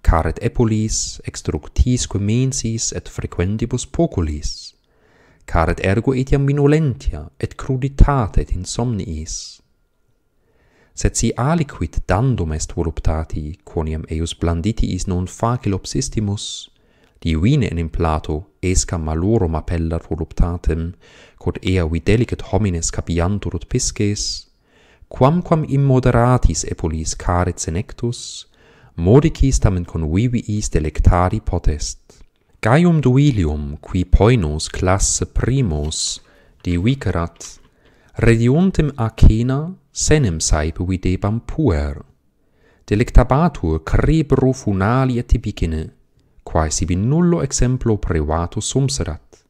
Caret epolis, extructisque mensis et frequentibus poculis, caret ergo etiam minulentia et cruditate et insomniis. Sed si aliquid dandum est voluptati, quoniam eius blanditiis non facil obsistimus, divine enim plato esca malorum appellat voluptatem, quod ea videlicet homines capiantur ut pisces, quamquam immoderatis epulis caret senectus, modicis tamen con delectari potest. Gaium duilium, qui poinus classe primus divicerat, rediuntem acena senem saip videbam puer. Delectabatur crebru funali et tibicine, quae sibi nullo exemplo privatus sumserat,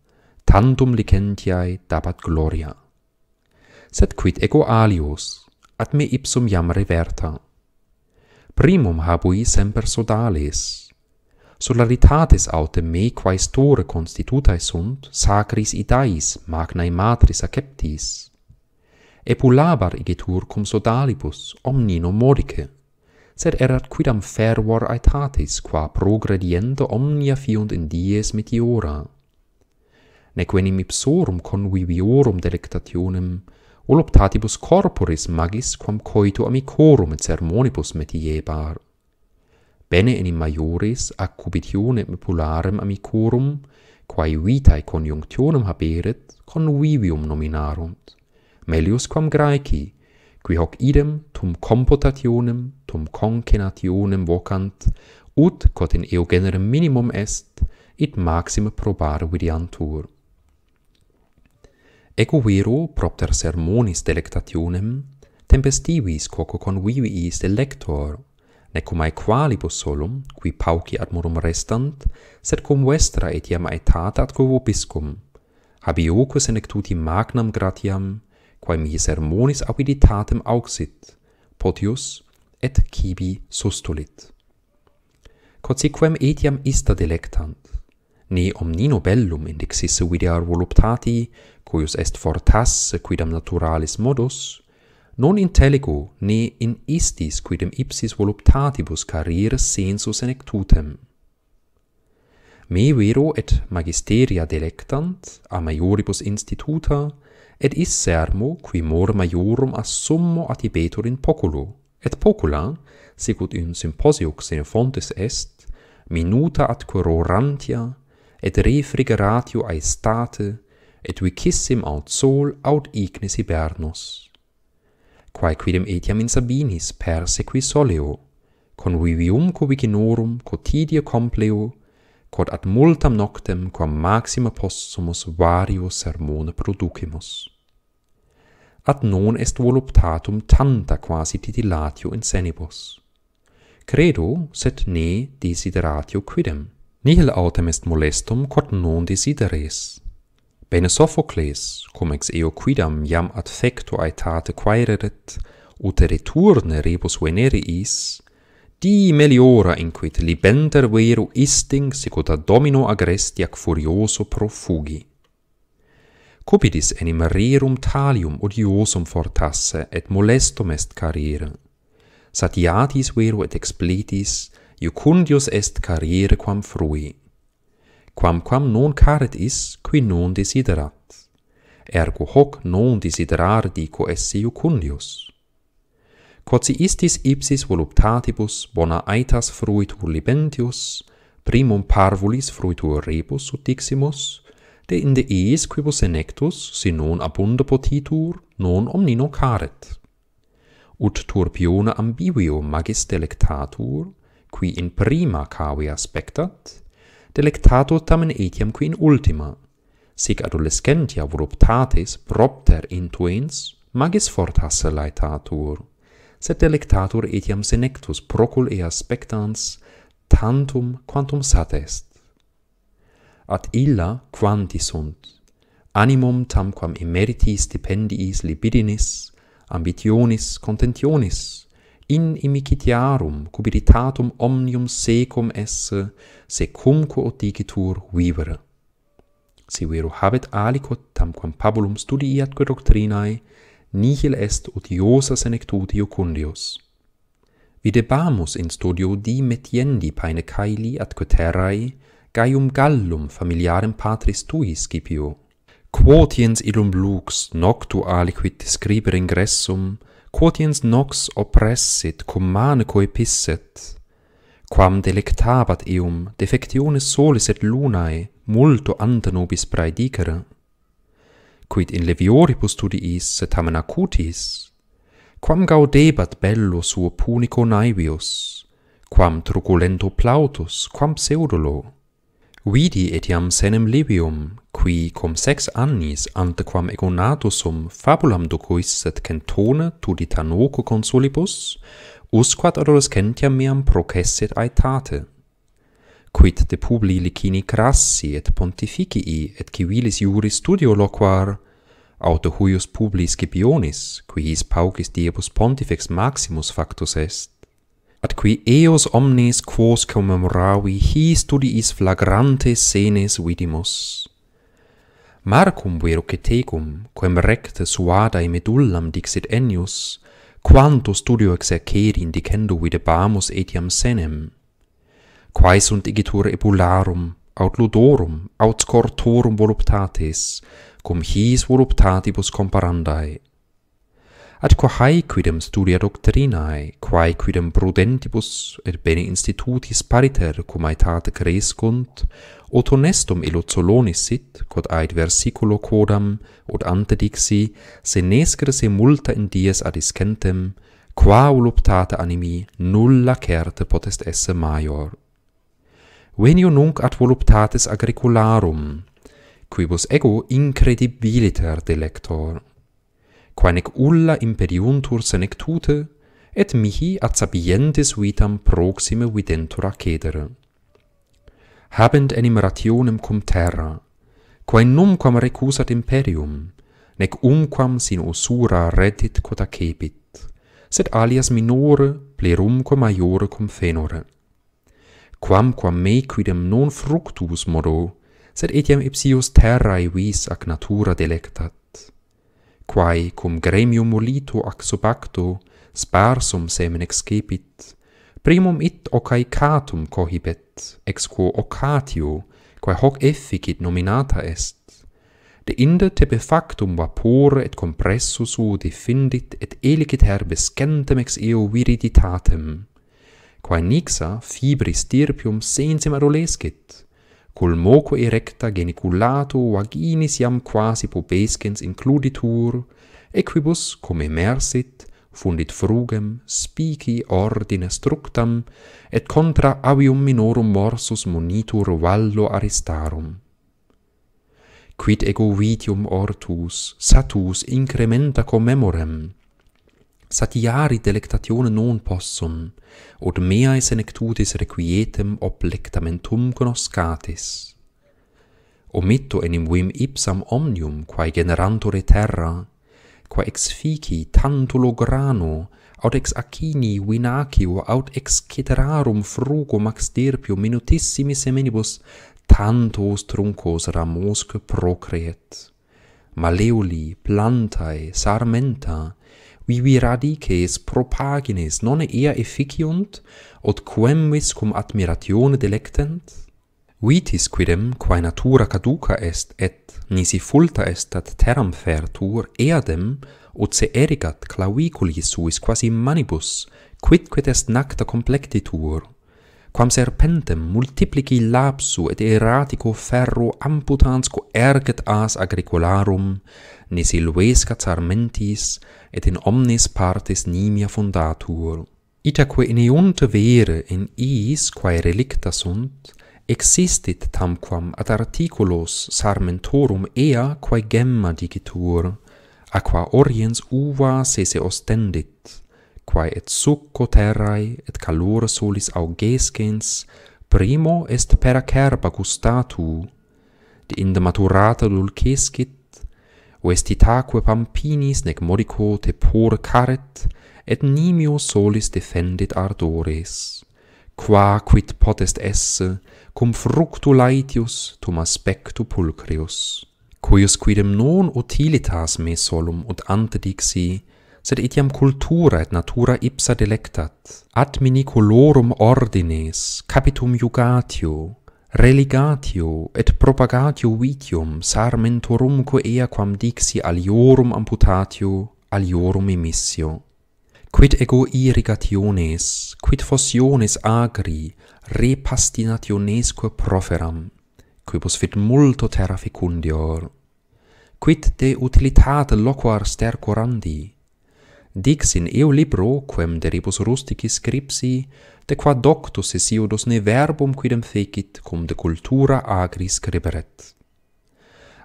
tantum licentiae dabat gloria. Sed quid ego alius, at me ipsum iam reverta. Primum habui semper sodales. Solaritatis autem me quae store constitutae sunt, sacris idais magnae matris acceptis. Epulabar igitur cum sodalibus omnino modice, sed erat quidam fervor aetatis qua progrediendo omnia fiunt in dies metiora. Nequenim ipsorum conviviorum delectationem, ul corporis magis quam coitu amicorum et sermonibus metiebar. Bene enim maioris accubitione popularem amicorum, quae vitae conjunctionem haberet, convivium nominarunt. Melius quam Graeci, qui hoc idem tum computationem, tum concenationem vocant, ut, cot in eo generem minimum est, id maxime probare vidiantur. Equiru propter sermonis delectationem, tempestivis quoque conviviis delector, necumae qualibus solum, qui pauci ad morum restant, sed cum vestra etiam aetata ad quovobiscum, habiocus senectuti magnam gratiam, quae mihi sermonis aviditatem auxit, potius et cibi sustulit. quem etiam ista delectant, ne omnino bellum indexisse videar voluptati, cuius est fortas quidam naturalis modus non intelligo ne in istis quidem ipsis voluptatibus carrier sensus enectutem me vero et magisteria delectant a maioribus instituta et is sermo qui mor maiorum a summo atibetur in poculo et pocula sicut in symposio sine fontes est minuta ad cororantia et refrigeratio aestate et vicissim aut sol aut ignis hibernus. Quae quidem etiam in Sabinis persequi soleo, convivium vicinorum cotidio compleo, quod ad multam noctem quam maxima possumus varios sermone producimus. Ad non est voluptatum tanta quasi titillatio in senibus. Credo, sed ne desideratio quidem. Nihil autem est molestum quod non desideres. Bene Sophocles, cum ex eo quidam iam ad fecto aetate quaereret, ut returne rebus is, di meliora inquit libenter veru isting sicut ad domino agrestiac furioso profugi. Cupidis enim rerum talium odiosum fortasse et molestum est carriere. Satiatis vero et expletis, iucundius est carriere quam frui quam quam non caret is qui non desiderat ergo hoc non desiderar dico esse iucundius quod si istis ipsis voluptatibus bona aetas fruitur libentius primum parvulis fruitur rebus ut diximus de inde eis quibus enectus si non abundo potitur non omnino caret ut turpiona ambivio magis delectatur qui in prima cavia spectat delectato tamen etiam qui in ultima. Sic adolescentia voluptatis propter intuens, magis fortas laetatur. Sed delectatur etiam senectus procul e aspectans, tantum quantum est. At illa quanti sunt, animum tamquam emeritis dependiis libidinis, ambitionis, contentionis, in imicitiarum cupiditatum omnium secum esse secum quo digitur vivere si vero habet alico tamquam pabulum studiat quod doctrinae nihil est utiosa senectutio cundius videbamus in studio di metiendi peine caeli ad quaterrae gaium gallum familiarem patris tui scipio quotiens illum lux noctu aliquid scribere ingressum quotiens nox oppressit cum mane coi pisset quam delectabat eum defectionis solis et lunae multo ante nobis praedicere quid in levioribus studiis et tamen acutis quam gaudebat bello suo punico naevius quam truculento plautus quam pseudolo vidi etiam senem libium, qui cum sex annis antequam egonatusum fabulam ducuis set centone tu ditanoco consulibus, usquat adolescentiam meam procesit aetate. Quid de publi licini crassi et pontificii et civilis iuris studio loquar, auto huius publi scipionis, qui his paucis diebus pontifex maximus factus est, ad qui eos omnes quos commemoravi hi studiis flagrante senes vidimus. Marcum vero cetecum, quem recte suada medullam dixit ennius, quanto studio exercedi indicendo videbamus etiam senem. Quae sunt igitur epularum, aut ludorum, aut cortorum voluptates, cum his voluptatibus comparandae, ad quo hae quidem studia doctrinae, quae quidem prudentibus et bene institutis pariter cum aetate crescunt, ut honestum illo Solonis sit, quod ait versiculo quodam, ut ante dixi, se nescere se multa in dies adiscentem, qua voluptate animi nulla certe potest esse major. Venio nunc ad voluptatis agricularum, quibus ego incredibiliter delector, quae nec ulla imperiuntur senectute, et mihi ad sapientis vitam proxime videntur accedere. Habent enim rationem cum terra, quae numquam recusat imperium, nec umquam sin usura retit quod acebit, sed alias minore plerumque maiore cum fenore. Quamquam mequidem non fructus modo, sed etiam ipsius terrae vis ac natura delectat, quae cum gremium molito ac subacto sparsum semen excepit, primum it ocae catum cohibet, ex quo ocatio, quae hoc efficit nominata est, de inde tepe factum vapore et compressu su defindit et elicit herbes centem ex eo viriditatem, quae nixa fibris stirpium sensim adolescit, col moco erecta geniculatu vaginis iam quasi pubescens includitur, equibus, come mersit, fundit frugem, spici ordine structam, et contra avium minorum morsus monitur vallo aristarum. Quid ego vitium ortus, satus incrementa commemorem, satiari delectatione non possum, ut meae senectutis requietem oplectamentum conoscatis. Omitto enim vim ipsam omnium, quae generantur terra, quae ex fici tantulo grano, aut ex acini vinacio, aut ex citerarum frugo ax dirpio minutissimi seminibus tantos truncos ramosque procreet. Maleuli, plantae, sarmenta, vivi radices, propagines, non ea efficiunt, ot quem vis cum admiratione delectent? Vitis quidem, quae natura caduca est, et nisi fulta est ad terram fertur, eadem, ot se erigat claviculis suis quasi manibus, quid quid est nacta complectitur, quam serpentem multiplici lapsu et erratico ferro amputans erget as agricolarum nisi luis cazarmentis et in omnes partes nimia fundatur itaque in iunte vere in iis quae relicta sunt existit tamquam ad articulos sarmentorum ea quae gemma digitur aqua oriens uva sese ostendit quae et succo terrae et calor solis augescens primo est per acerba gustatu de inde maturata dulcescit vestitaque pampinis nec modico te por caret et nimio solis defendit ardores qua quid potest esse cum fructu laetius tum aspectu pulcrius cuius quidem non utilitas me solum ut ante dixi sed etiam cultura et natura ipsa delectat ad mini colorum ordines capitum jugatio religatio et propagatio vitium sarmentorum quo ea quam dixi aliorum amputatio aliorum emissio quid ego irrigationes quid fossiones agri repastinationes proferam quibus fit multo terra fecundior quid de utilitate loquar stercorandi dic in eo libro quem de rebus rusticis scripsi de qua doctus esiodos ne verbum quidem fecit cum de cultura agri scriberet.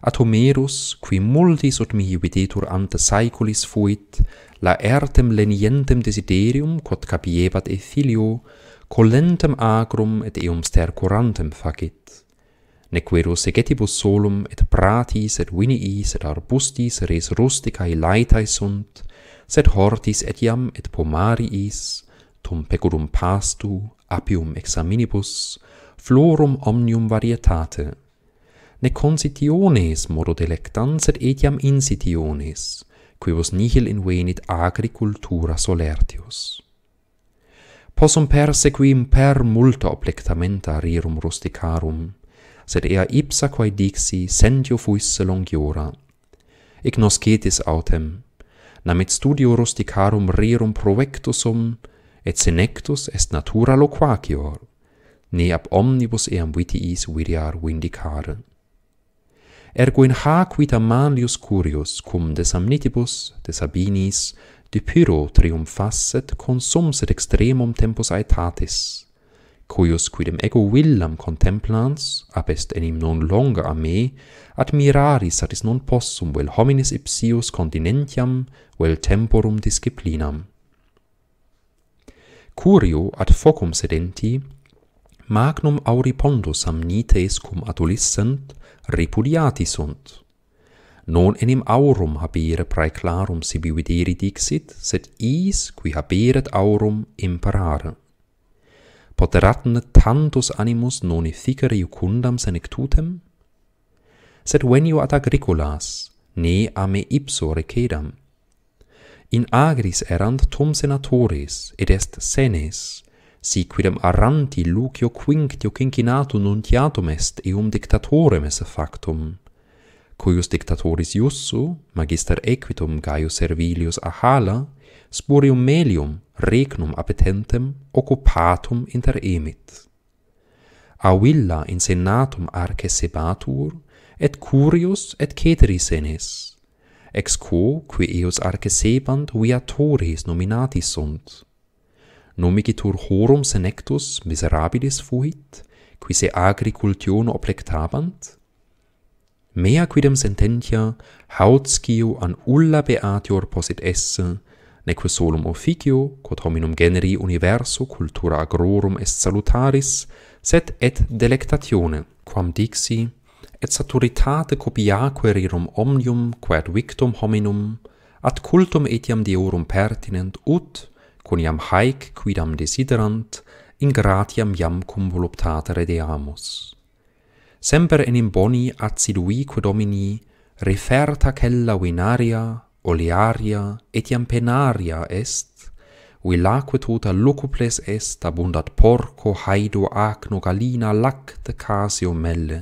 At Homerus, qui multis ut mihi videtur ante saeculis fuit, la ertem lenientem desiderium, quod capiebat e filio, colentem agrum et eum stercorantem facit facit. Nequerus egetibus solum, et pratis, et viniis, et arbustis, res rusticae laetae sunt, sed hortis et iam et pomariis, tum pecorum pastu, apium examinibus, florum omnium varietate. Ne concitiones modo delectans, sed etiam incitiones, quibus nihil invenit agricultura solertius. Possum persequim per multa oplectamenta rerum rusticarum, sed ea ipsa quae dixi sentio fuisse longiora. Ignoscetis autem, nam et studio rusticarum rerum proectusum, et senectus est natura loquacior, ne ab omnibus eam vitiis viriar vindicare. Ergo in hac vita manlius curius, cum de samnitibus, de sabinis, de pyro triumfasset, consumset extremum tempus aetatis.' cuius quidem ego villam contemplans, ab est enim non longa a me, admirari satis non possum vel hominis ipsius continentiam vel temporum disciplinam. Curio ad focum sedenti, magnum auripondus am nites cum adolescent repudiati sunt. Non enim aurum habere praeclarum sibi videri dixit, sed is qui haberet aurum imparare poteratne tantus animus non ficere iucundam senectutem? Sed venio at agricolas, ne a me ipso recedam. In agris erant tum senatoris, ed est senes, si quidem aranti lucio quinctio cincinatum nuntiatum est eum dictatorem esse factum, cuius dictatoris iussu, magister equitum Gaius Servilius Ahala, spurium melium, regnum appetentem occupatum inter emit. A villa in senatum arce sebatur, et curius et ceteri senes, ex quo qui eus arce sebant via tores nominati sunt. Nomigitur horum senectus miserabilis fuit, qui se agricultiono oplectabant, Mea quidem sententia hautskiu an ulla beatior posit esse, neque solum officio, quod hominum generi universo cultura agrorum est salutaris, sed et delectatione, quam dixi, et saturitate copiaque rerum omnium quod victum hominum ad cultum etiam deorum pertinent ut coniam haec quidam desiderant in gratiam iam cum voluptate redeamus semper enim boni assidui quo domini referta cella winaria oliaria etiam penaria est ui laque tota est abundat porco haido acno gallina lacte casio melle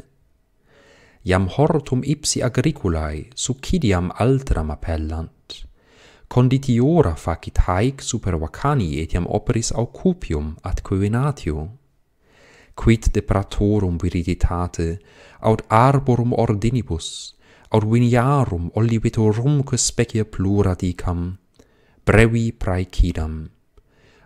iam hortum ipsi agriculae sucidiam altram appellant conditiora facit haec super vacani etiam operis occupium ad quinatio quid depratorum viriditate aut arborum ordinibus aut viniarum olivitorumque specie plura dicam, brevi praecidam.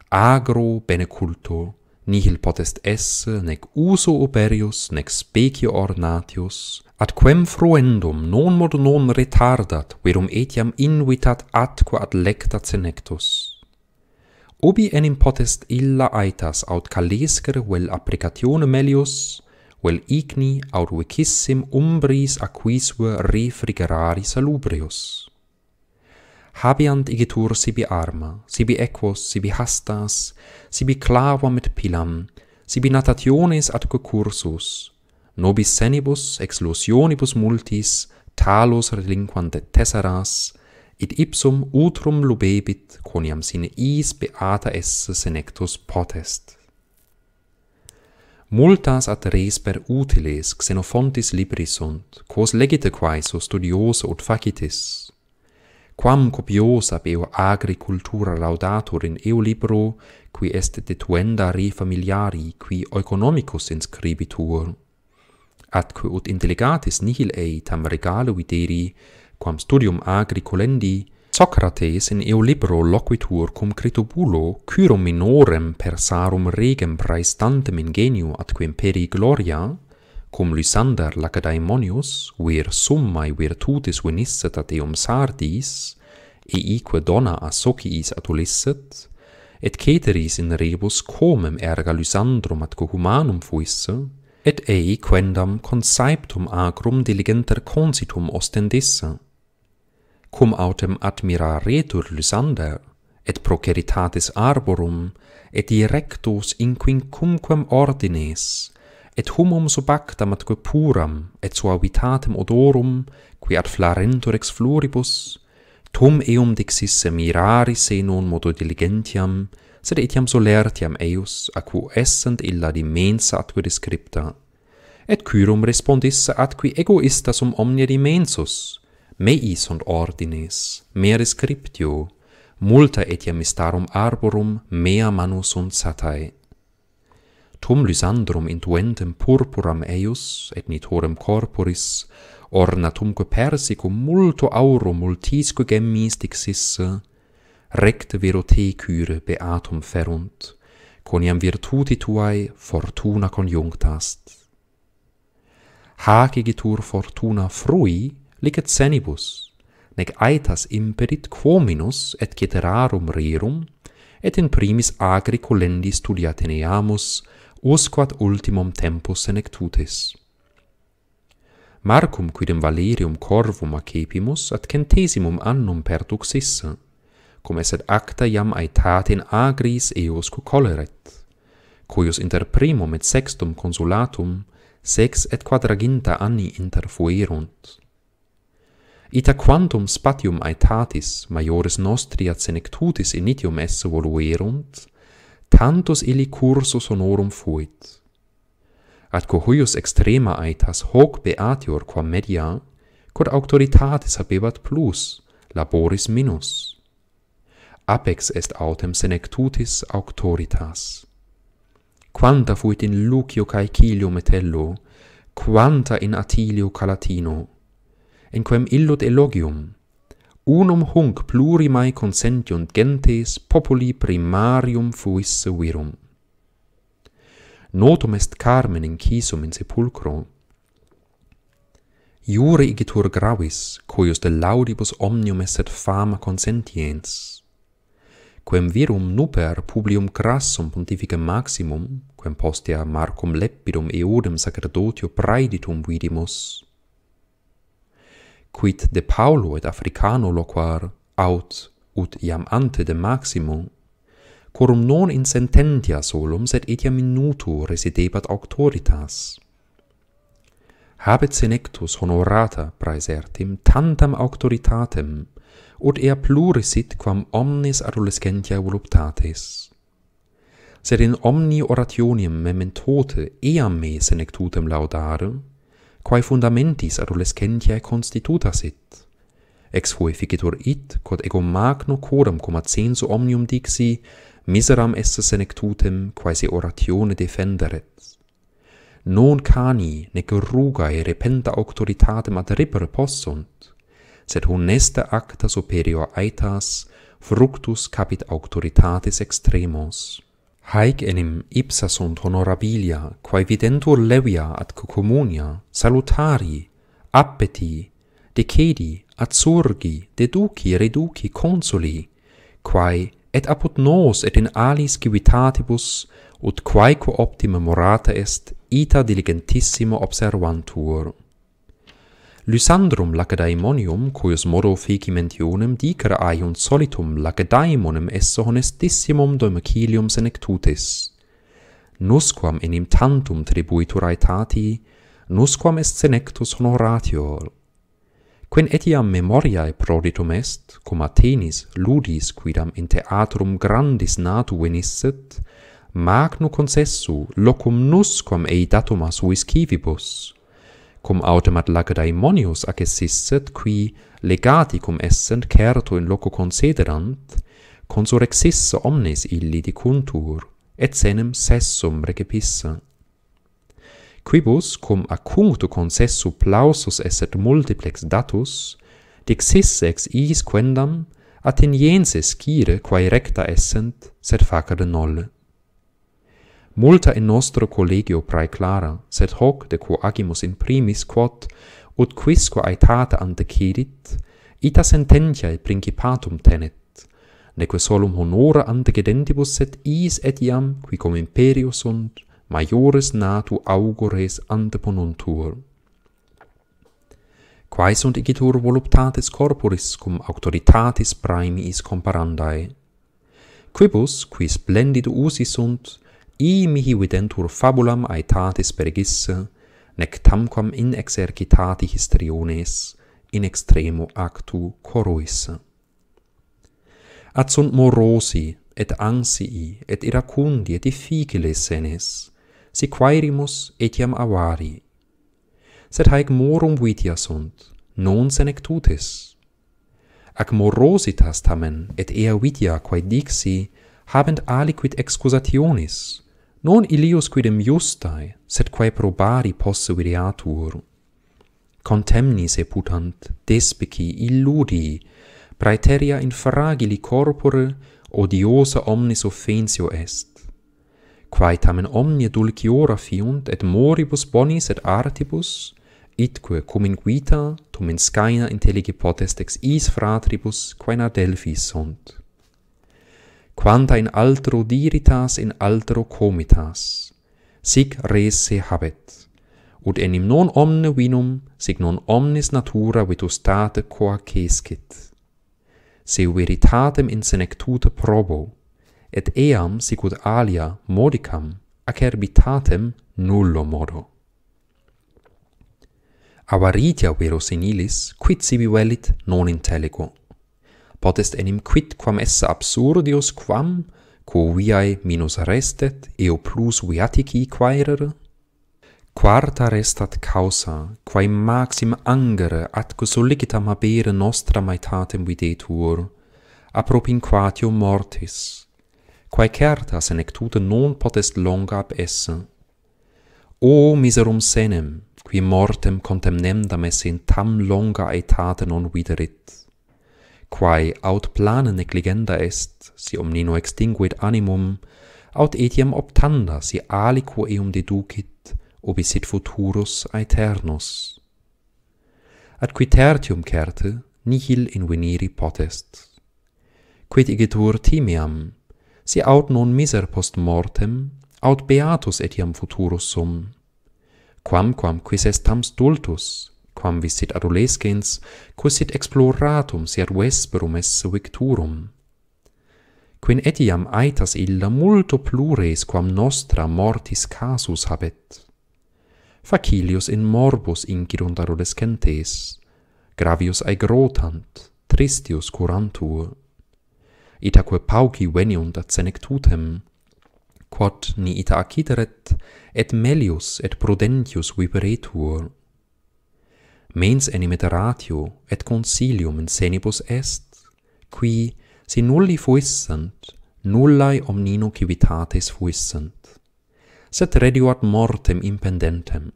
Agro bene culto, nihil potest esse, nec uso uberius, nec specie ornatius, ad quem fruendum non mod non retardat, verum etiam invitat atque ad lecta cenectus. Ubi enim potest illa aetas aut calescere vel applicatione melius, vel igni aut vicissim umbris acquisue refrigerari salubrius. Habiant igitur sibi arma, sibi equos, sibi hastas, sibi clavam et pilam, sibi natationes ad cursus, nobis senibus ex lusionibus multis talos relinquant et tesseras, id ipsum utrum lubebit coniam sine is beata esse senectus potest multas ad res per utiles xenofontis libri sunt, quos legite quaeso studioso ut facitis. Quam copios ab eo agri laudator in eo libro, qui est detuenda re familiari, qui oeconomicus inscribitur, atque ut intelligatis nihil ei tam regalo videri, quam studium agricolendi, colendi, Socrates in eo libro loquitur cum Critobulo, curum minorem per sarum regem praestantem ingenio atque imperi gloria, cum Lysander lacadaemonius, vir summae virtutis venisset at eum sardis, e ique dona a sociis atulisset, et ceteris in rebus comem erga Lysandrum atque humanum fuisse, et ei quendam conceptum agrum diligenter consitum ostendisse, cum autem admiraretur Lysander, et proceritatis arborum, et erectus in quincumquam ordines, et humum subactam atque puram, et suavitatem odorum, qui ad florentur ex floribus, tum eum dixisse mirari se non modo diligentiam, sed etiam solertiam eius, aquo essent illa dimensa atque descripta. Et curum respondisse ego egoista sum omnia dimensus, mei sunt ordines, mea descriptio, multa etiam istarum arborum mea manu sunt satae. Tum Lysandrum intuentem purpuram eius et nitorem corporis, ornatumque persicum multo auro multisque gemmis dixisse, recte vero te cure beatum ferunt, coniam virtuti tuae fortuna conjunctast. Hac igitur fortuna frui, licet senibus, nec aetas imperit quominus et ceterarum rerum, et in primis agri colendi studiateneamus, usquat ultimum tempus senectutis. Marcum quidem Valerium corvum acepimus ad centesimum annum perduxisse, cum esset acta iam aetate in agris eos coleret, cuius inter primum et sextum consulatum sex et quadraginta anni interfuerunt. fuerunt. Ita quantum spatium aetatis maiores nostri ad senectutis initium esse voluerunt, tantus illi cursus honorum fuit. Atco huius extrema aetas hoc beatior qua media, quod auctoritatis habebat plus, laboris minus. Apex est autem senectutis auctoritas. Quanta fuit in Lucio Caecilio Metello, quanta in Atilio Calatino, in quem illud elogium unum hung plurimae consentiunt gentes populi primarium fuisse virum notum est carmen in quisum in sepulcro iure igitur gravis cuius de laudibus omnium est fama consentiens quem virum nuper publium crassum pontificem maximum quem postea marcum lepidum eodem sacerdotio praeditum vidimus quid de Paulo et Africano loquar aut ut iam ante de maximo quorum non in sententia solum sed etiam minuto residebat auctoritas habet senectus honorata praesertim tantam auctoritatem ut er plurisit quam omnes adolescentia voluptates sed in omni orationem mementote eam me senectutem laudare quae fundamentis adolescentiae constituta sit. Ex hue ficitur it, quod ego magno quorum cum censu omnium dixi, miseram esse senectutem, quae se oratione defenderet. Non cani, nec rugae repenta auctoritatem ad ripere possunt, sed honesta acta superior aetas, fructus capit auctoritatis extremos haec enim ipsa sunt honorabilia quae videntur levia ad communia salutari appeti decedi surgi, deduci reduci consuli quae et apud nos et in alis civitatibus ut quo optima morata est ita diligentissimo observantur Lysandrum lacedaemonium, cuius modo feci mentionem, dicere aion solitum lacedaemonem esso honestissimum domicilium senectutis. Nusquam enim tantum tribuitur aetati, nusquam est senectus honoratio. Quen etiam memoriae proditum est, cum Atenis ludis quidam in teatrum grandis natu venisset, magnu concessu locum nusquam ei datum a suis civibus, cum autem ad lacedaemonius imonius qui legati cum essent certo in loco concederant, consur omnes illi dicuntur, et senem sessum recepisse. Quibus, cum acunctu concessu plausus esset multiplex datus, dixisse ex iis quendam, atenienses cire quae recta essent, sed facade nolle multa in nostro collegio prae clara, sed hoc de quo agimus in primis quot, ut quisqua aetata ante cedit, ita sententiae principatum tenet, neque solum honora ante sed set is et iam, qui cum imperio sunt, maiores natu augores ante ponuntur. Quae sunt igitur voluptatis corporis, cum auctoritatis praemiis comparandae? Quibus, qui splendid usi sunt, i mihi videntur fabulam aetatis pergisse, nec tamquam in exercitati histriones in extremo actu coruis At sunt morosi et ansii et iracundi et difficile senes si quaerimus etiam avari sed haec morum vitia sunt non senectutis ac morositas tamen et ea vitia quae dixi habent aliquid excusationis non ilius quidem justae sed quae probari posse videatur contemni se putant despici illudi praeteria in fragili corpore odiosa omnis offensio est quae tamen omnia dulciora fiunt et moribus bonis et artibus itque cum in guita, tum in scaina intelligi potest ex is fratribus quae na delfis sunt quanta in altro diritas in altro comitas sic res se habet ut enim non omne vinum sic non omnis natura vitustate coacescit se veritatem in senectute probo et eam sic ut alia modicam acerbitatem nullo modo avaritia vero senilis quid sibi velit non intelligo potest enim quid quam esse absurdius quam quo viae minus restet eo plus viatici quaerere quarta restat causa quae maxim angere atque solicitam habere nostra maetatem videtur apropinquatio mortis quae certa senectute non potest longa ab esse o miserum senem qui mortem contemnendam esse in tam longa aetate non viderit quae aut plane negligenda est si omnino extinguit animum aut etiam optanda si aliquo eum deducit ob sit futurus aeternus ad quitertium certe nihil inveniri potest quid igitur timiam si aut non miser post mortem aut beatus etiam futurus sum quamquam quis est tam stultus quam visit adolescens, quesit exploratum si ad vesperum esse victurum, quen etiam aetas illa multo plures quam nostra mortis casus habet. Facilius in morbus incidunt adolescentes, gravius aegrotant, tristius curantur, itaque pauci veniunt ad senectutem, quod ni ita aciteret, et melius et prudentius viperetur, mens enim et ratio et concilium in senibus est, qui, si nulli fuissant, nullae omnino civitates fuissant, set rediuat mortem impendentem.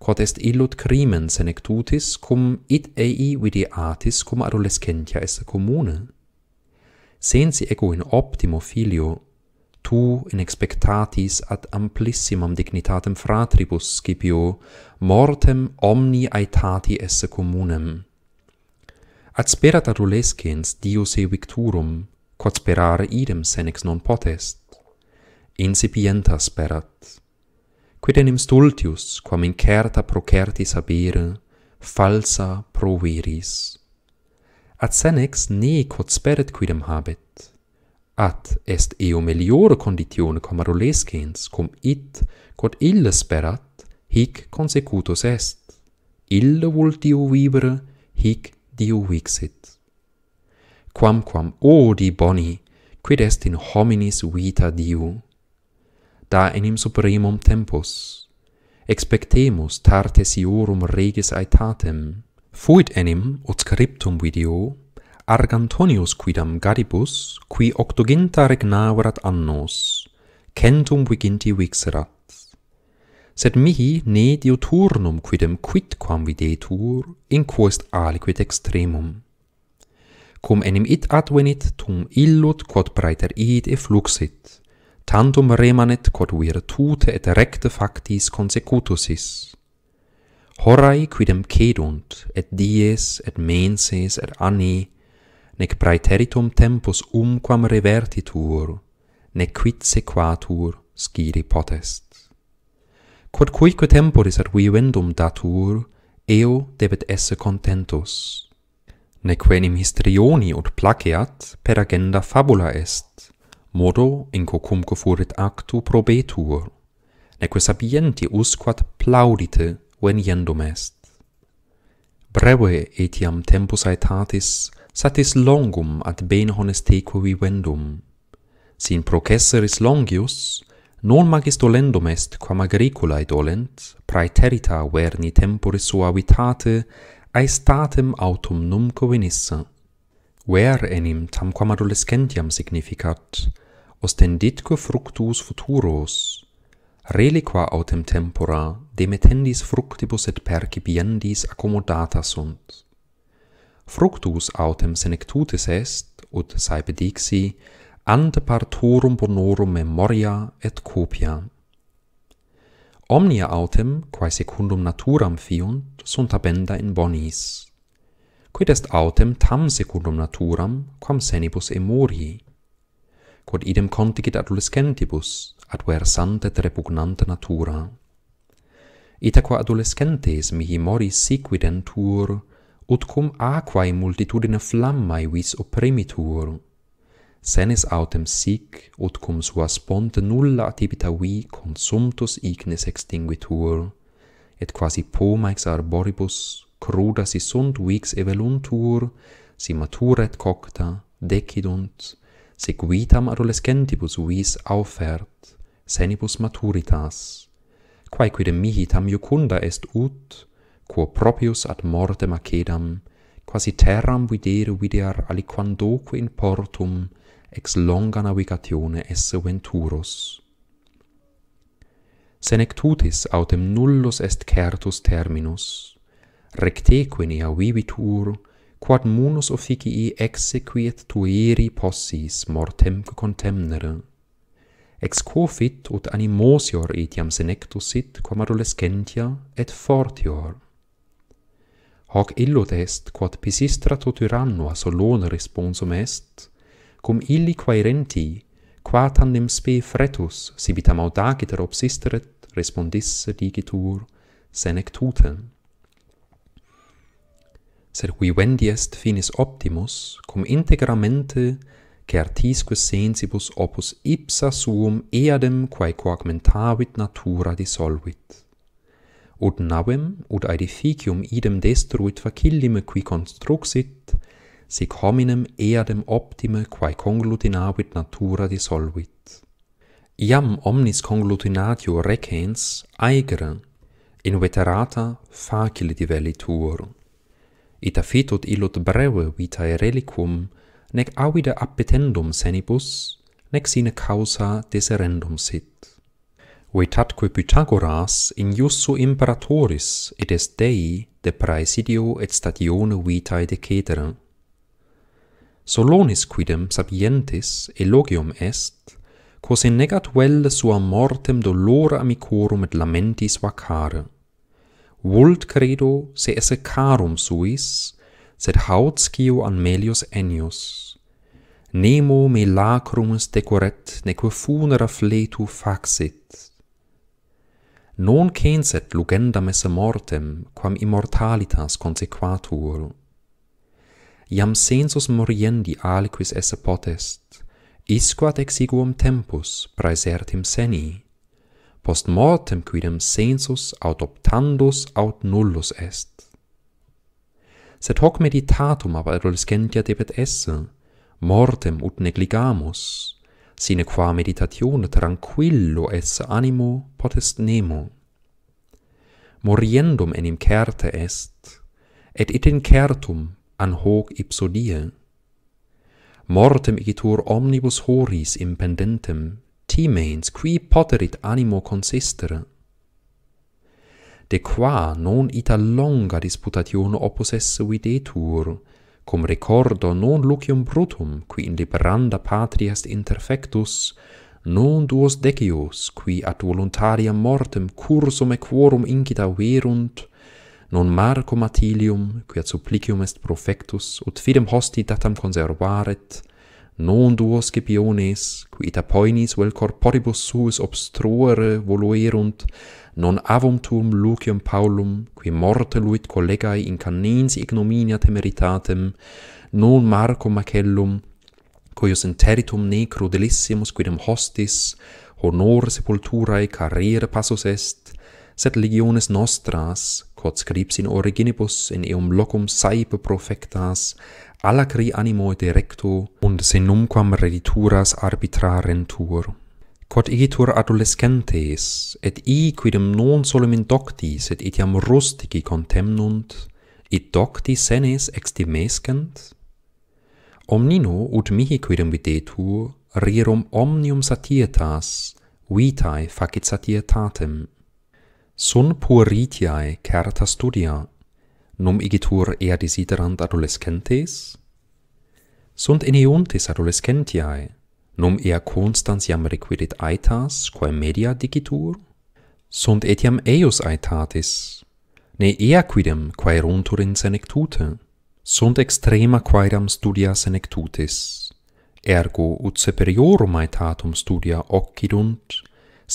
Quod est illud crimen senectutis, cum it ei vidiatis cum adolescentia esse comune, sensi ego in optimo filio tu in expectatis ad amplissimam dignitatem fratribus Scipio mortem omni aetati esse communem. Ad sperat adolescens dios e victurum, quod sperare idem senex non potest. Incipienta sperat. Quid enim stultius, quam incerta procertis habere, falsa proveris. Ad senex ne quod sperat quidem habet, at est eo meliore conditione cum cum it quod ille sperat hic consecutus est vult ultio vivere hic diu vixit quamquam o di boni quid est in hominis vita diu da enim supremum tempus expectemus tartesiorum regis aetatem fuit enim ut scriptum video Argantonius quidam garibus, qui octoginta regnaverat annos, centum viginti vixerat. Sed mihi ne dioturnum quidem quidquam videtur, in quo est aliquid extremum. Cum enim it advenit, tum illud quod breiter id effluxit, tantum remanet quod virtute et recte factis consecutusis. Horai quidem cedunt, et dies, et menses, et anni, nec praeteritum tempus umquam revertitur, nec quid sequatur scidi potest. Quod cuique temporis ad vivendum datur, eo debet esse contentus. Neque enim histrioni ut placeat, per agenda fabula est, modo in cocumque furit actu probetur, neque sabienti usquat plaudite veniendum est. Breve etiam tempus aetatis, satis longum ad bene honesteque vivendum. Sin processeris longius, non magis dolendum est quam agriculae dolent, praeterita verni temporis sua vitate, aestatem autum numco venissa. Ver enim, tamquam adolescentiam significat, ostenditque fructus futuros, reliqua autem tempora, demetendis fructibus et percipiendis acomodata sunt fructus autem senectutis est, ut saepe dixi, ante partorum bonorum memoria et copia. Omnia autem, quae secundum naturam fiunt, sunt abenda in bonis. Quid est autem tam secundum naturam, quam senibus emori, Quod idem contigit adolescentibus, adversante repugnante natura. Itaqua adolescentes mihi moris sequidentur, ut cum aquae multitudine flammae vis opprimitur senes autem sic ut cum sua sponte nulla tibita vi consumtus ignis extinguitur et quasi poma ex arboribus cruda si sunt vix eveluntur si matura et cocta decidunt sic vitam adolescentibus vis aufert senibus maturitas quae quidem mihi tam jucunda est ut quo propius ad morte macedam, quasi terram videre videar aliquandoque in portum ex longa navigatione esse venturos. Senectutis autem nullus est certus terminus, recteque nea vivitur, quad munus officii exequiet tueri possis mortemque contemnere. Ex quo fit ut animosior etiam senectus sit quam adolescentia et fortior. Hoc illud est quod pisistra tot tyrannua solone responsum est cum illi quaerenti qua tandem spe fretus sibi tam audaciter obsisteret respondisse digitur senectuten. Sed qui vendi est finis optimus cum integramente certisque sensibus opus ipsa suum eadem quae quo natura dissolvit ut navem ut aedificium idem destruit facillime qui construxit, sic hominem eadem optime quae conglutinavit natura dissolvit. Iam omnis conglutinatio recens aegere, in veterata facile divellitur. Ita fitut illut breve vitae reliquum, nec avide appetendum senibus, nec sine causa deserendum sit vetatque Pythagoras in iussu imperatoris et est Dei de praesidio et statione vitae decedere. Solonis quidem sapientis elogium est, quos in negat vel sua mortem dolor amicorum et lamentis vacare. Vult credo se esse carum suis, sed haud scio an melius enius. Nemo me lacrumus decoret, neque funera fletu faxit non censet lugendam esse mortem, quam immortalitas consequatur. Iam sensus moriendi aliquis esse potest, isquat exiguum tempus praesertim seni, post mortem quidem sensus aut optandus aut nullus est. Sed hoc meditatum ab adolescentia debet esse, mortem ut negligamus, Sine qua meditatione tranquillo esse animo, potest nemo. Moriendum enim certe est, et it in certum an hoc ipsodie. Mortem igitur omnibus horis impendentem, timens qui poterit animo consistere. De qua non ita longa disputatione opus esse videtur, cum recordo non lucium brutum qui in liberanda patria est interfectus non duos decius qui ad voluntariam mortem cursum equorum incita verunt non marco matilium qui ad supplicium est profectus ut fidem hosti datam conservaret non duos scipiones qui ita poenis vel corporibus suus obstruere voluerunt non avum tuum Lucium Paulum qui morte luit collegae in canens ignominia temeritatem non Marco Macellum cuius interitum ne crudelissimus quidem hostis honor sepulturae carriere passus est sed legiones nostras quod scribs in originibus in eum locum saepe profectas alacri animo directo und senumquam redituras arbitrarentur quod igitur adolescentes, et i quidem non solum in doctis et etiam rustici contemnunt, et docti senes extimescent? Omnino ut mihi quidem videtur, rerum omnium satietas, vitae facit satietatem. Sun puritiae certa studia, num igitur ea desiderant adolescentes? Sunt eneuntis adolescentiae, num ea constans iam requirit aetas, quae media dicitur? Sunt etiam eius aetatis, ne ea quidem quae runtur in senectute, sunt extrema quaeram studia senectutis, ergo ut superiorum aetatum studia occidunt,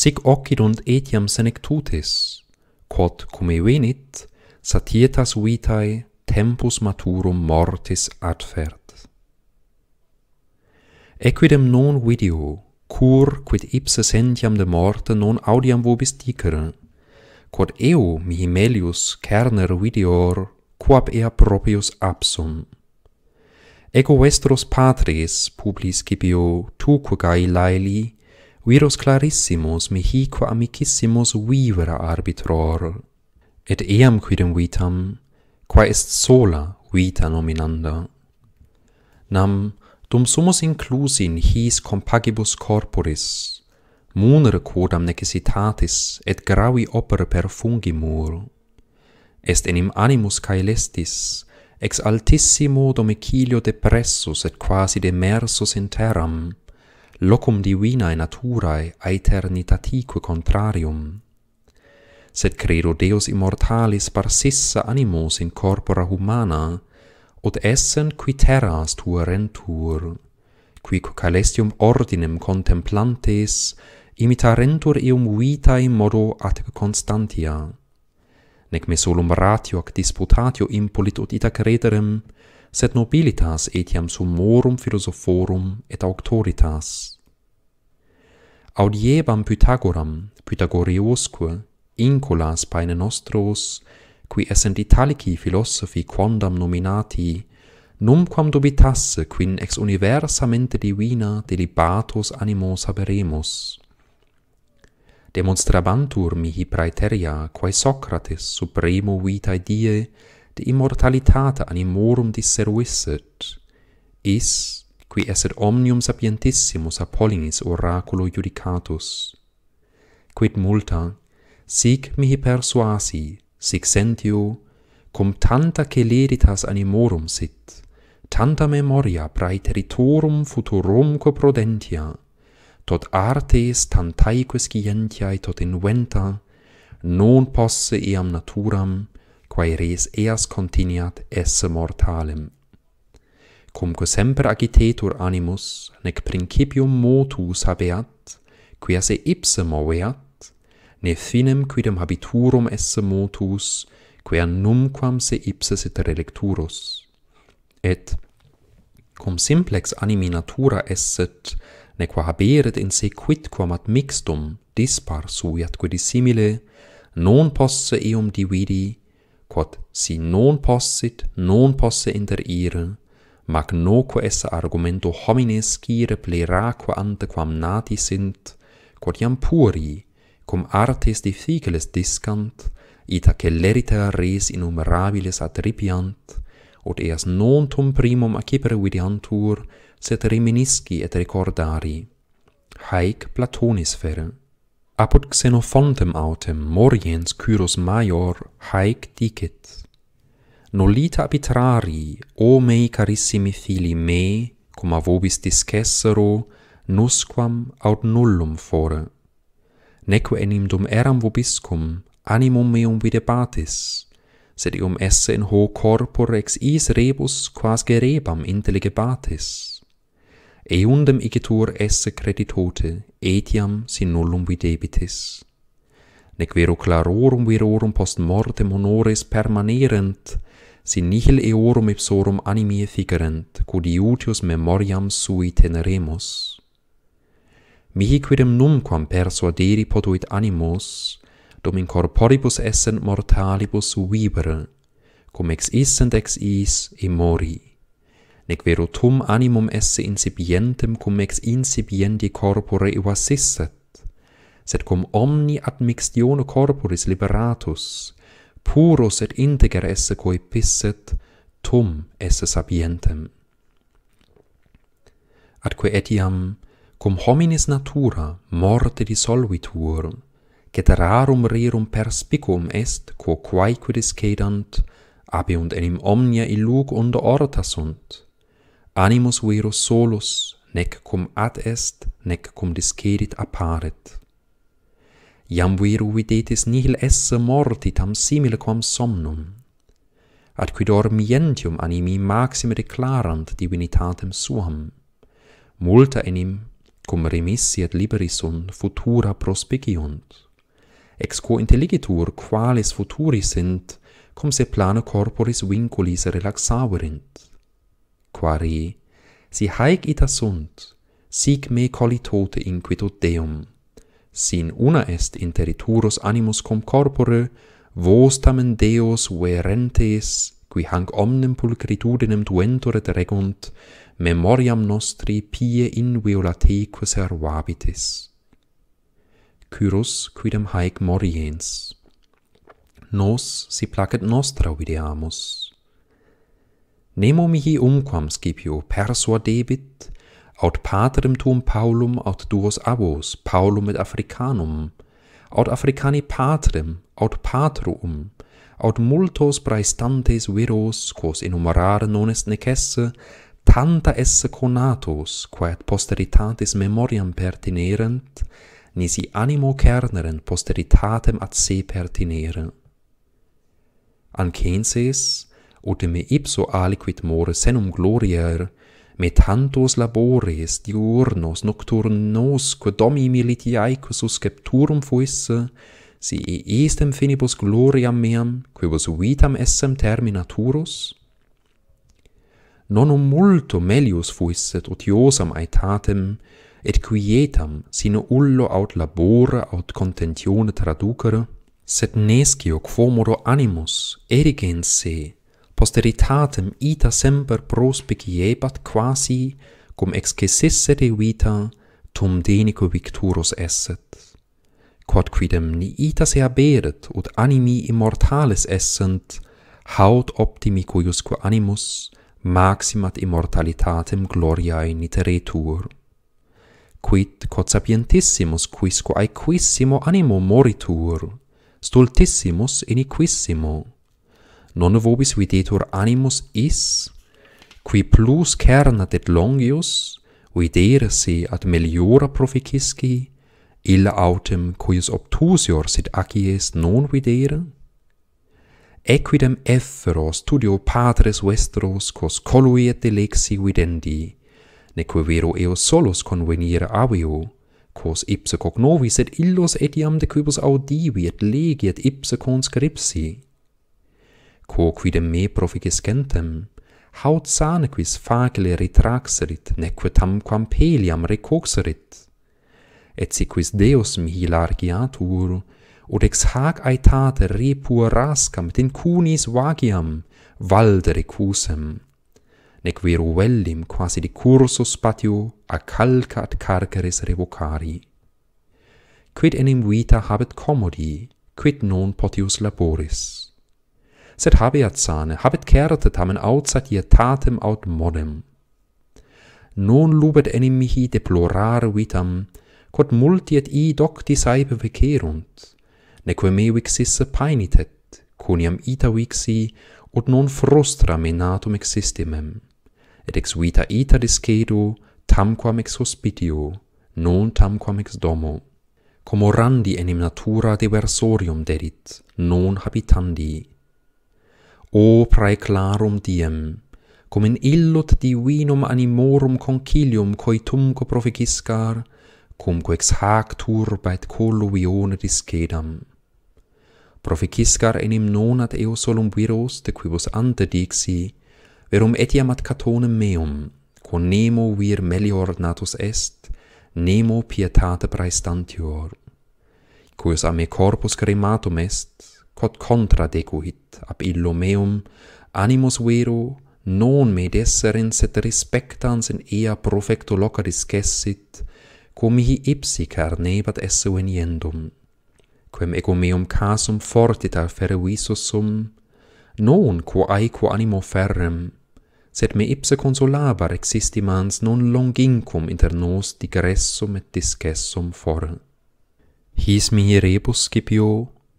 sic occidunt etiam senectutis, quod cum evenit, satietas vitae tempus maturum mortis adfert. Equidem non video, cur quid ipsa sentiam de morte non audiam vobis dicere, quod eo mihi melius cerner videor, quap ea propius absum. Ego vestros patris, publis cipio, tuque gai laeli, viros clarissimus qua amicissimus vivera arbitror. Et eam quidem vitam, qua est sola vita nominanda. Nam, Dum sumus inclusi in his compagibus corporis, munere quodam necessitatis et gravi oper per fungi mur, est enim animus caelestis, ex altissimo domicilio depressus et quasi demersus in terram, locum divinae naturae aeternitatique contrarium. Sed credo Deus immortalis parsissa animos in corpora humana, ut essen qui terras tua rentur, qui calestium ordinem contemplantes, imitarentur eum vita in modo atque constantia. Nec me solum ratio ac disputatio impolit ut ita crederem, sed nobilitas etiam summorum philosophorum et auctoritas. Audiebam Pythagoram, Pythagoriosque, incolas paine nostros, qui essent italici philosophi quondam nominati numquam dubitasse quin ex universa mente divina delibatus animos haberemus demonstrabantur mihi praeteria quae socrates supremo vita die de immortalitate animorum disseruisset is qui esset omnium sapientissimus apollinis oraculo judicatus quid multa sic mihi persuasi Sic sentio, cum tanta celeritas animorum sit, tanta memoria prae teritorum futurumque prudentia, tot artes tantaeque scientiae tot inventa, non posse eam naturam, quae res eas continiat esse mortalem. Cumque semper agitetur animus, nec principium motus habeat, quia se ipse moveat, ne finem quidem habiturum esse motus, quia numquam se ipses et relecturus. Et, cum simplex animi natura esset, ne qua haberet in se quidquam ad mixtum dispar suiat quidi dissimile, non posse eum dividi, quod si non possit, non posse inter ire, mag noque esse argumento homines cire pleraque ante quam nati sint, quod iam puri cum artes difficiles discant, ita celerita res innumerabilis atripiant, ut eas non tum primum acipere vidiantur, set reminisci et recordari. Haec Platonis fere. Apud xenofontem autem moriens curus Major haec dicit. Nolita apitrari, o mei carissimi fili mei, cum avobis discessero, nusquam aut nullum fore neque enim dum eram vobiscum animum meum videbatis, sed ium esse in hoc corpor ex is rebus quas gerebam intelligebatis. Eundem igitur esse creditote, etiam sin nullum videbitis. Nec vero clarorum virorum post mortem honores permanerent, sin nihil eorum ipsorum animi figerent, quod iutius memoriam sui teneremus.» mihi quidem numquam persuaderi potuit animos, dum in corporibus essent mortalibus vivere, cum ex isent ex is e mori. Nec vero tum animum esse incipientem cum ex incipienti corpore evasisset, sed cum omni ad corporis liberatus, puros et integer esse coi pisset, tum esse sapientem. Atque etiam, cum hominis natura morte dissolvitur, cet rarum rerum perspicum est, quo quaequidis cedant, und enim omnia illug unde orta sunt, animus vero solus, nec cum ad est, nec cum discedit apparet. Iam veru videtis nihil esse morti tam simile quam somnum, ad qui dormientium animi maxime declarant divinitatem suam, multa enim cum remissi et liberi sunt futura prospiciunt. ex quo intelligitur qualis futuri sint, cum se plano corporis vinculis relaxaverint, quare, si haec ita sunt, sic me colitote inquitut Deum, sin una est interituros animus com corpore, vos tamen Deos verentes, qui hanc omnem pulcritudinem duentur et regunt, memoriam nostri pie in viola tei queservabitis. Curus quidem haec moriens? Nos, si placet nostra, videamus. Nemo mihi umquam, Scipio, persuadebit, aut patrem tuum paulum, aut duos avos, paulum et africanum, aut africani patrem, aut patruum, aut multos praestantes viros, quos enumerare non est necesse tanta esse conatos quae ad posteritatis memoriam pertinerent nisi animo cernerent posteritatem ad se pertinere an ut me ipso aliquid more senum gloriae me tantos labores diurnos nocturnos quo domi militiae quos fuisse si e tempus finibus gloriam meam quibus vitam essem terminaturus nonum multo melius fuisset otiosam aetatem, et quietam sino ullo aut labore aut contentione traducere, sed nescio quomodo animus erigens se, posteritatem ita semper prospiciebat quasi, cum excesisse de vita, tum denico victurus esset. Quod quidem ni ita se aberet, ut animi immortales essent, haut optimi cuiusque animus, maximat immortalitatem gloriae niteretur. Quid quod sapientissimus quisco aequissimo animo moritur, stultissimus iniquissimo. Non vobis videtur animus is, qui plus cernat et longius, videre se ad meliora proficisci, illa autem cuius obtusior sit acies non videre, equidem effero studio patres vestros cos colui et delexi videndi, neque vero eo solus convenire avio, quos ipse cognovis et illos etiam de quibus audivi et legi et ipse conscripsi. Quo quidem me centem, haut sanequis facile retraxerit, neque tamquam peliam recoxerit. Et si quis Deus mihi largiatur, ut ex hac aetate repua rascam et in cunis vagiam valdere cusem, nec viru vellim quasi di cursus patio calca ad carceris revocari. Quid enim vita habet comodi, quid non potius laboris? Sed habeat sane, habet certe tamen aut tatem aut modem. Non lubet enim mihi deplorare vitam, quod multiet ii docti saepe vecerunt, neque me vixis painitet, cuniam ita vixi, ut non frustra me natum existimem. Et ex vita ita discedu, tamquam ex hospitio, non tamquam ex domo. Como randi enim natura diversorium dedit, non habitandi. O praeclarum diem, cum in illot divinum animorum concilium coitum proficiscar, cum quex hac turba et colluvione discedam proficiscar enim non ad eo solum viros de quibus ante dixi, verum etiam ad catonem meum, quon nemo vir melior natus est, nemo pietate praestantior, quius a me corpus crematum est, quod contra decuit ab illo meum, animus vero, non me in set respectans in ea profecto locadis cessit, quo ipsi carnebat esse veniendum, quem ego meum casum fortita ferruisus sum, non quo aequo animo ferrem, sed me ipse consolabar existimans non longincum inter nos digressum et discessum for. His mihi rebus scipio,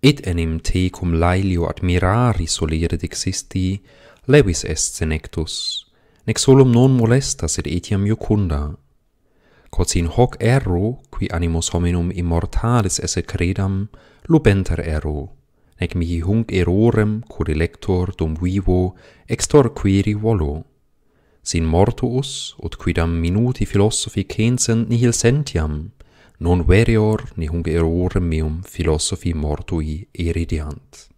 et enim te cum laelio admirari solere existi, levis est senectus, nec solum non molesta, sed etiam jucunda quod sin hoc erro qui animus hominum immortalis esse credam lubenter erro nec mihi hung errorem curilector, lector dum vivo extor quiri volo sin mortuus ut quidam minuti philosophi censent nihil sentiam non verior ni hung errorem meum philosophi mortui eridiant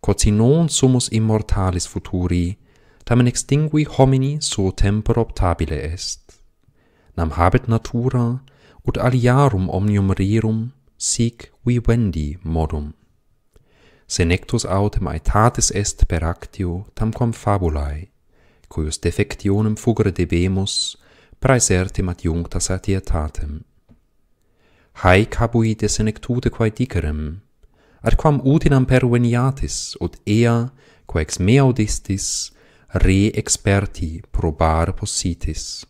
quod si non sumus immortalis futuri tamen extingui homini so tempor optabile est nam habet natura ut aliarum omnium rerum sic vivendi wendi modum senectus aut mai est per actio tamquam fabulae cuius defectionem fugere debemus praesertim ad iungta satietatem. Haec habui de senectute quae dicerem, ad quam utinam perveniatis, ut ea, quae ex meaudistis, re experti probare positis.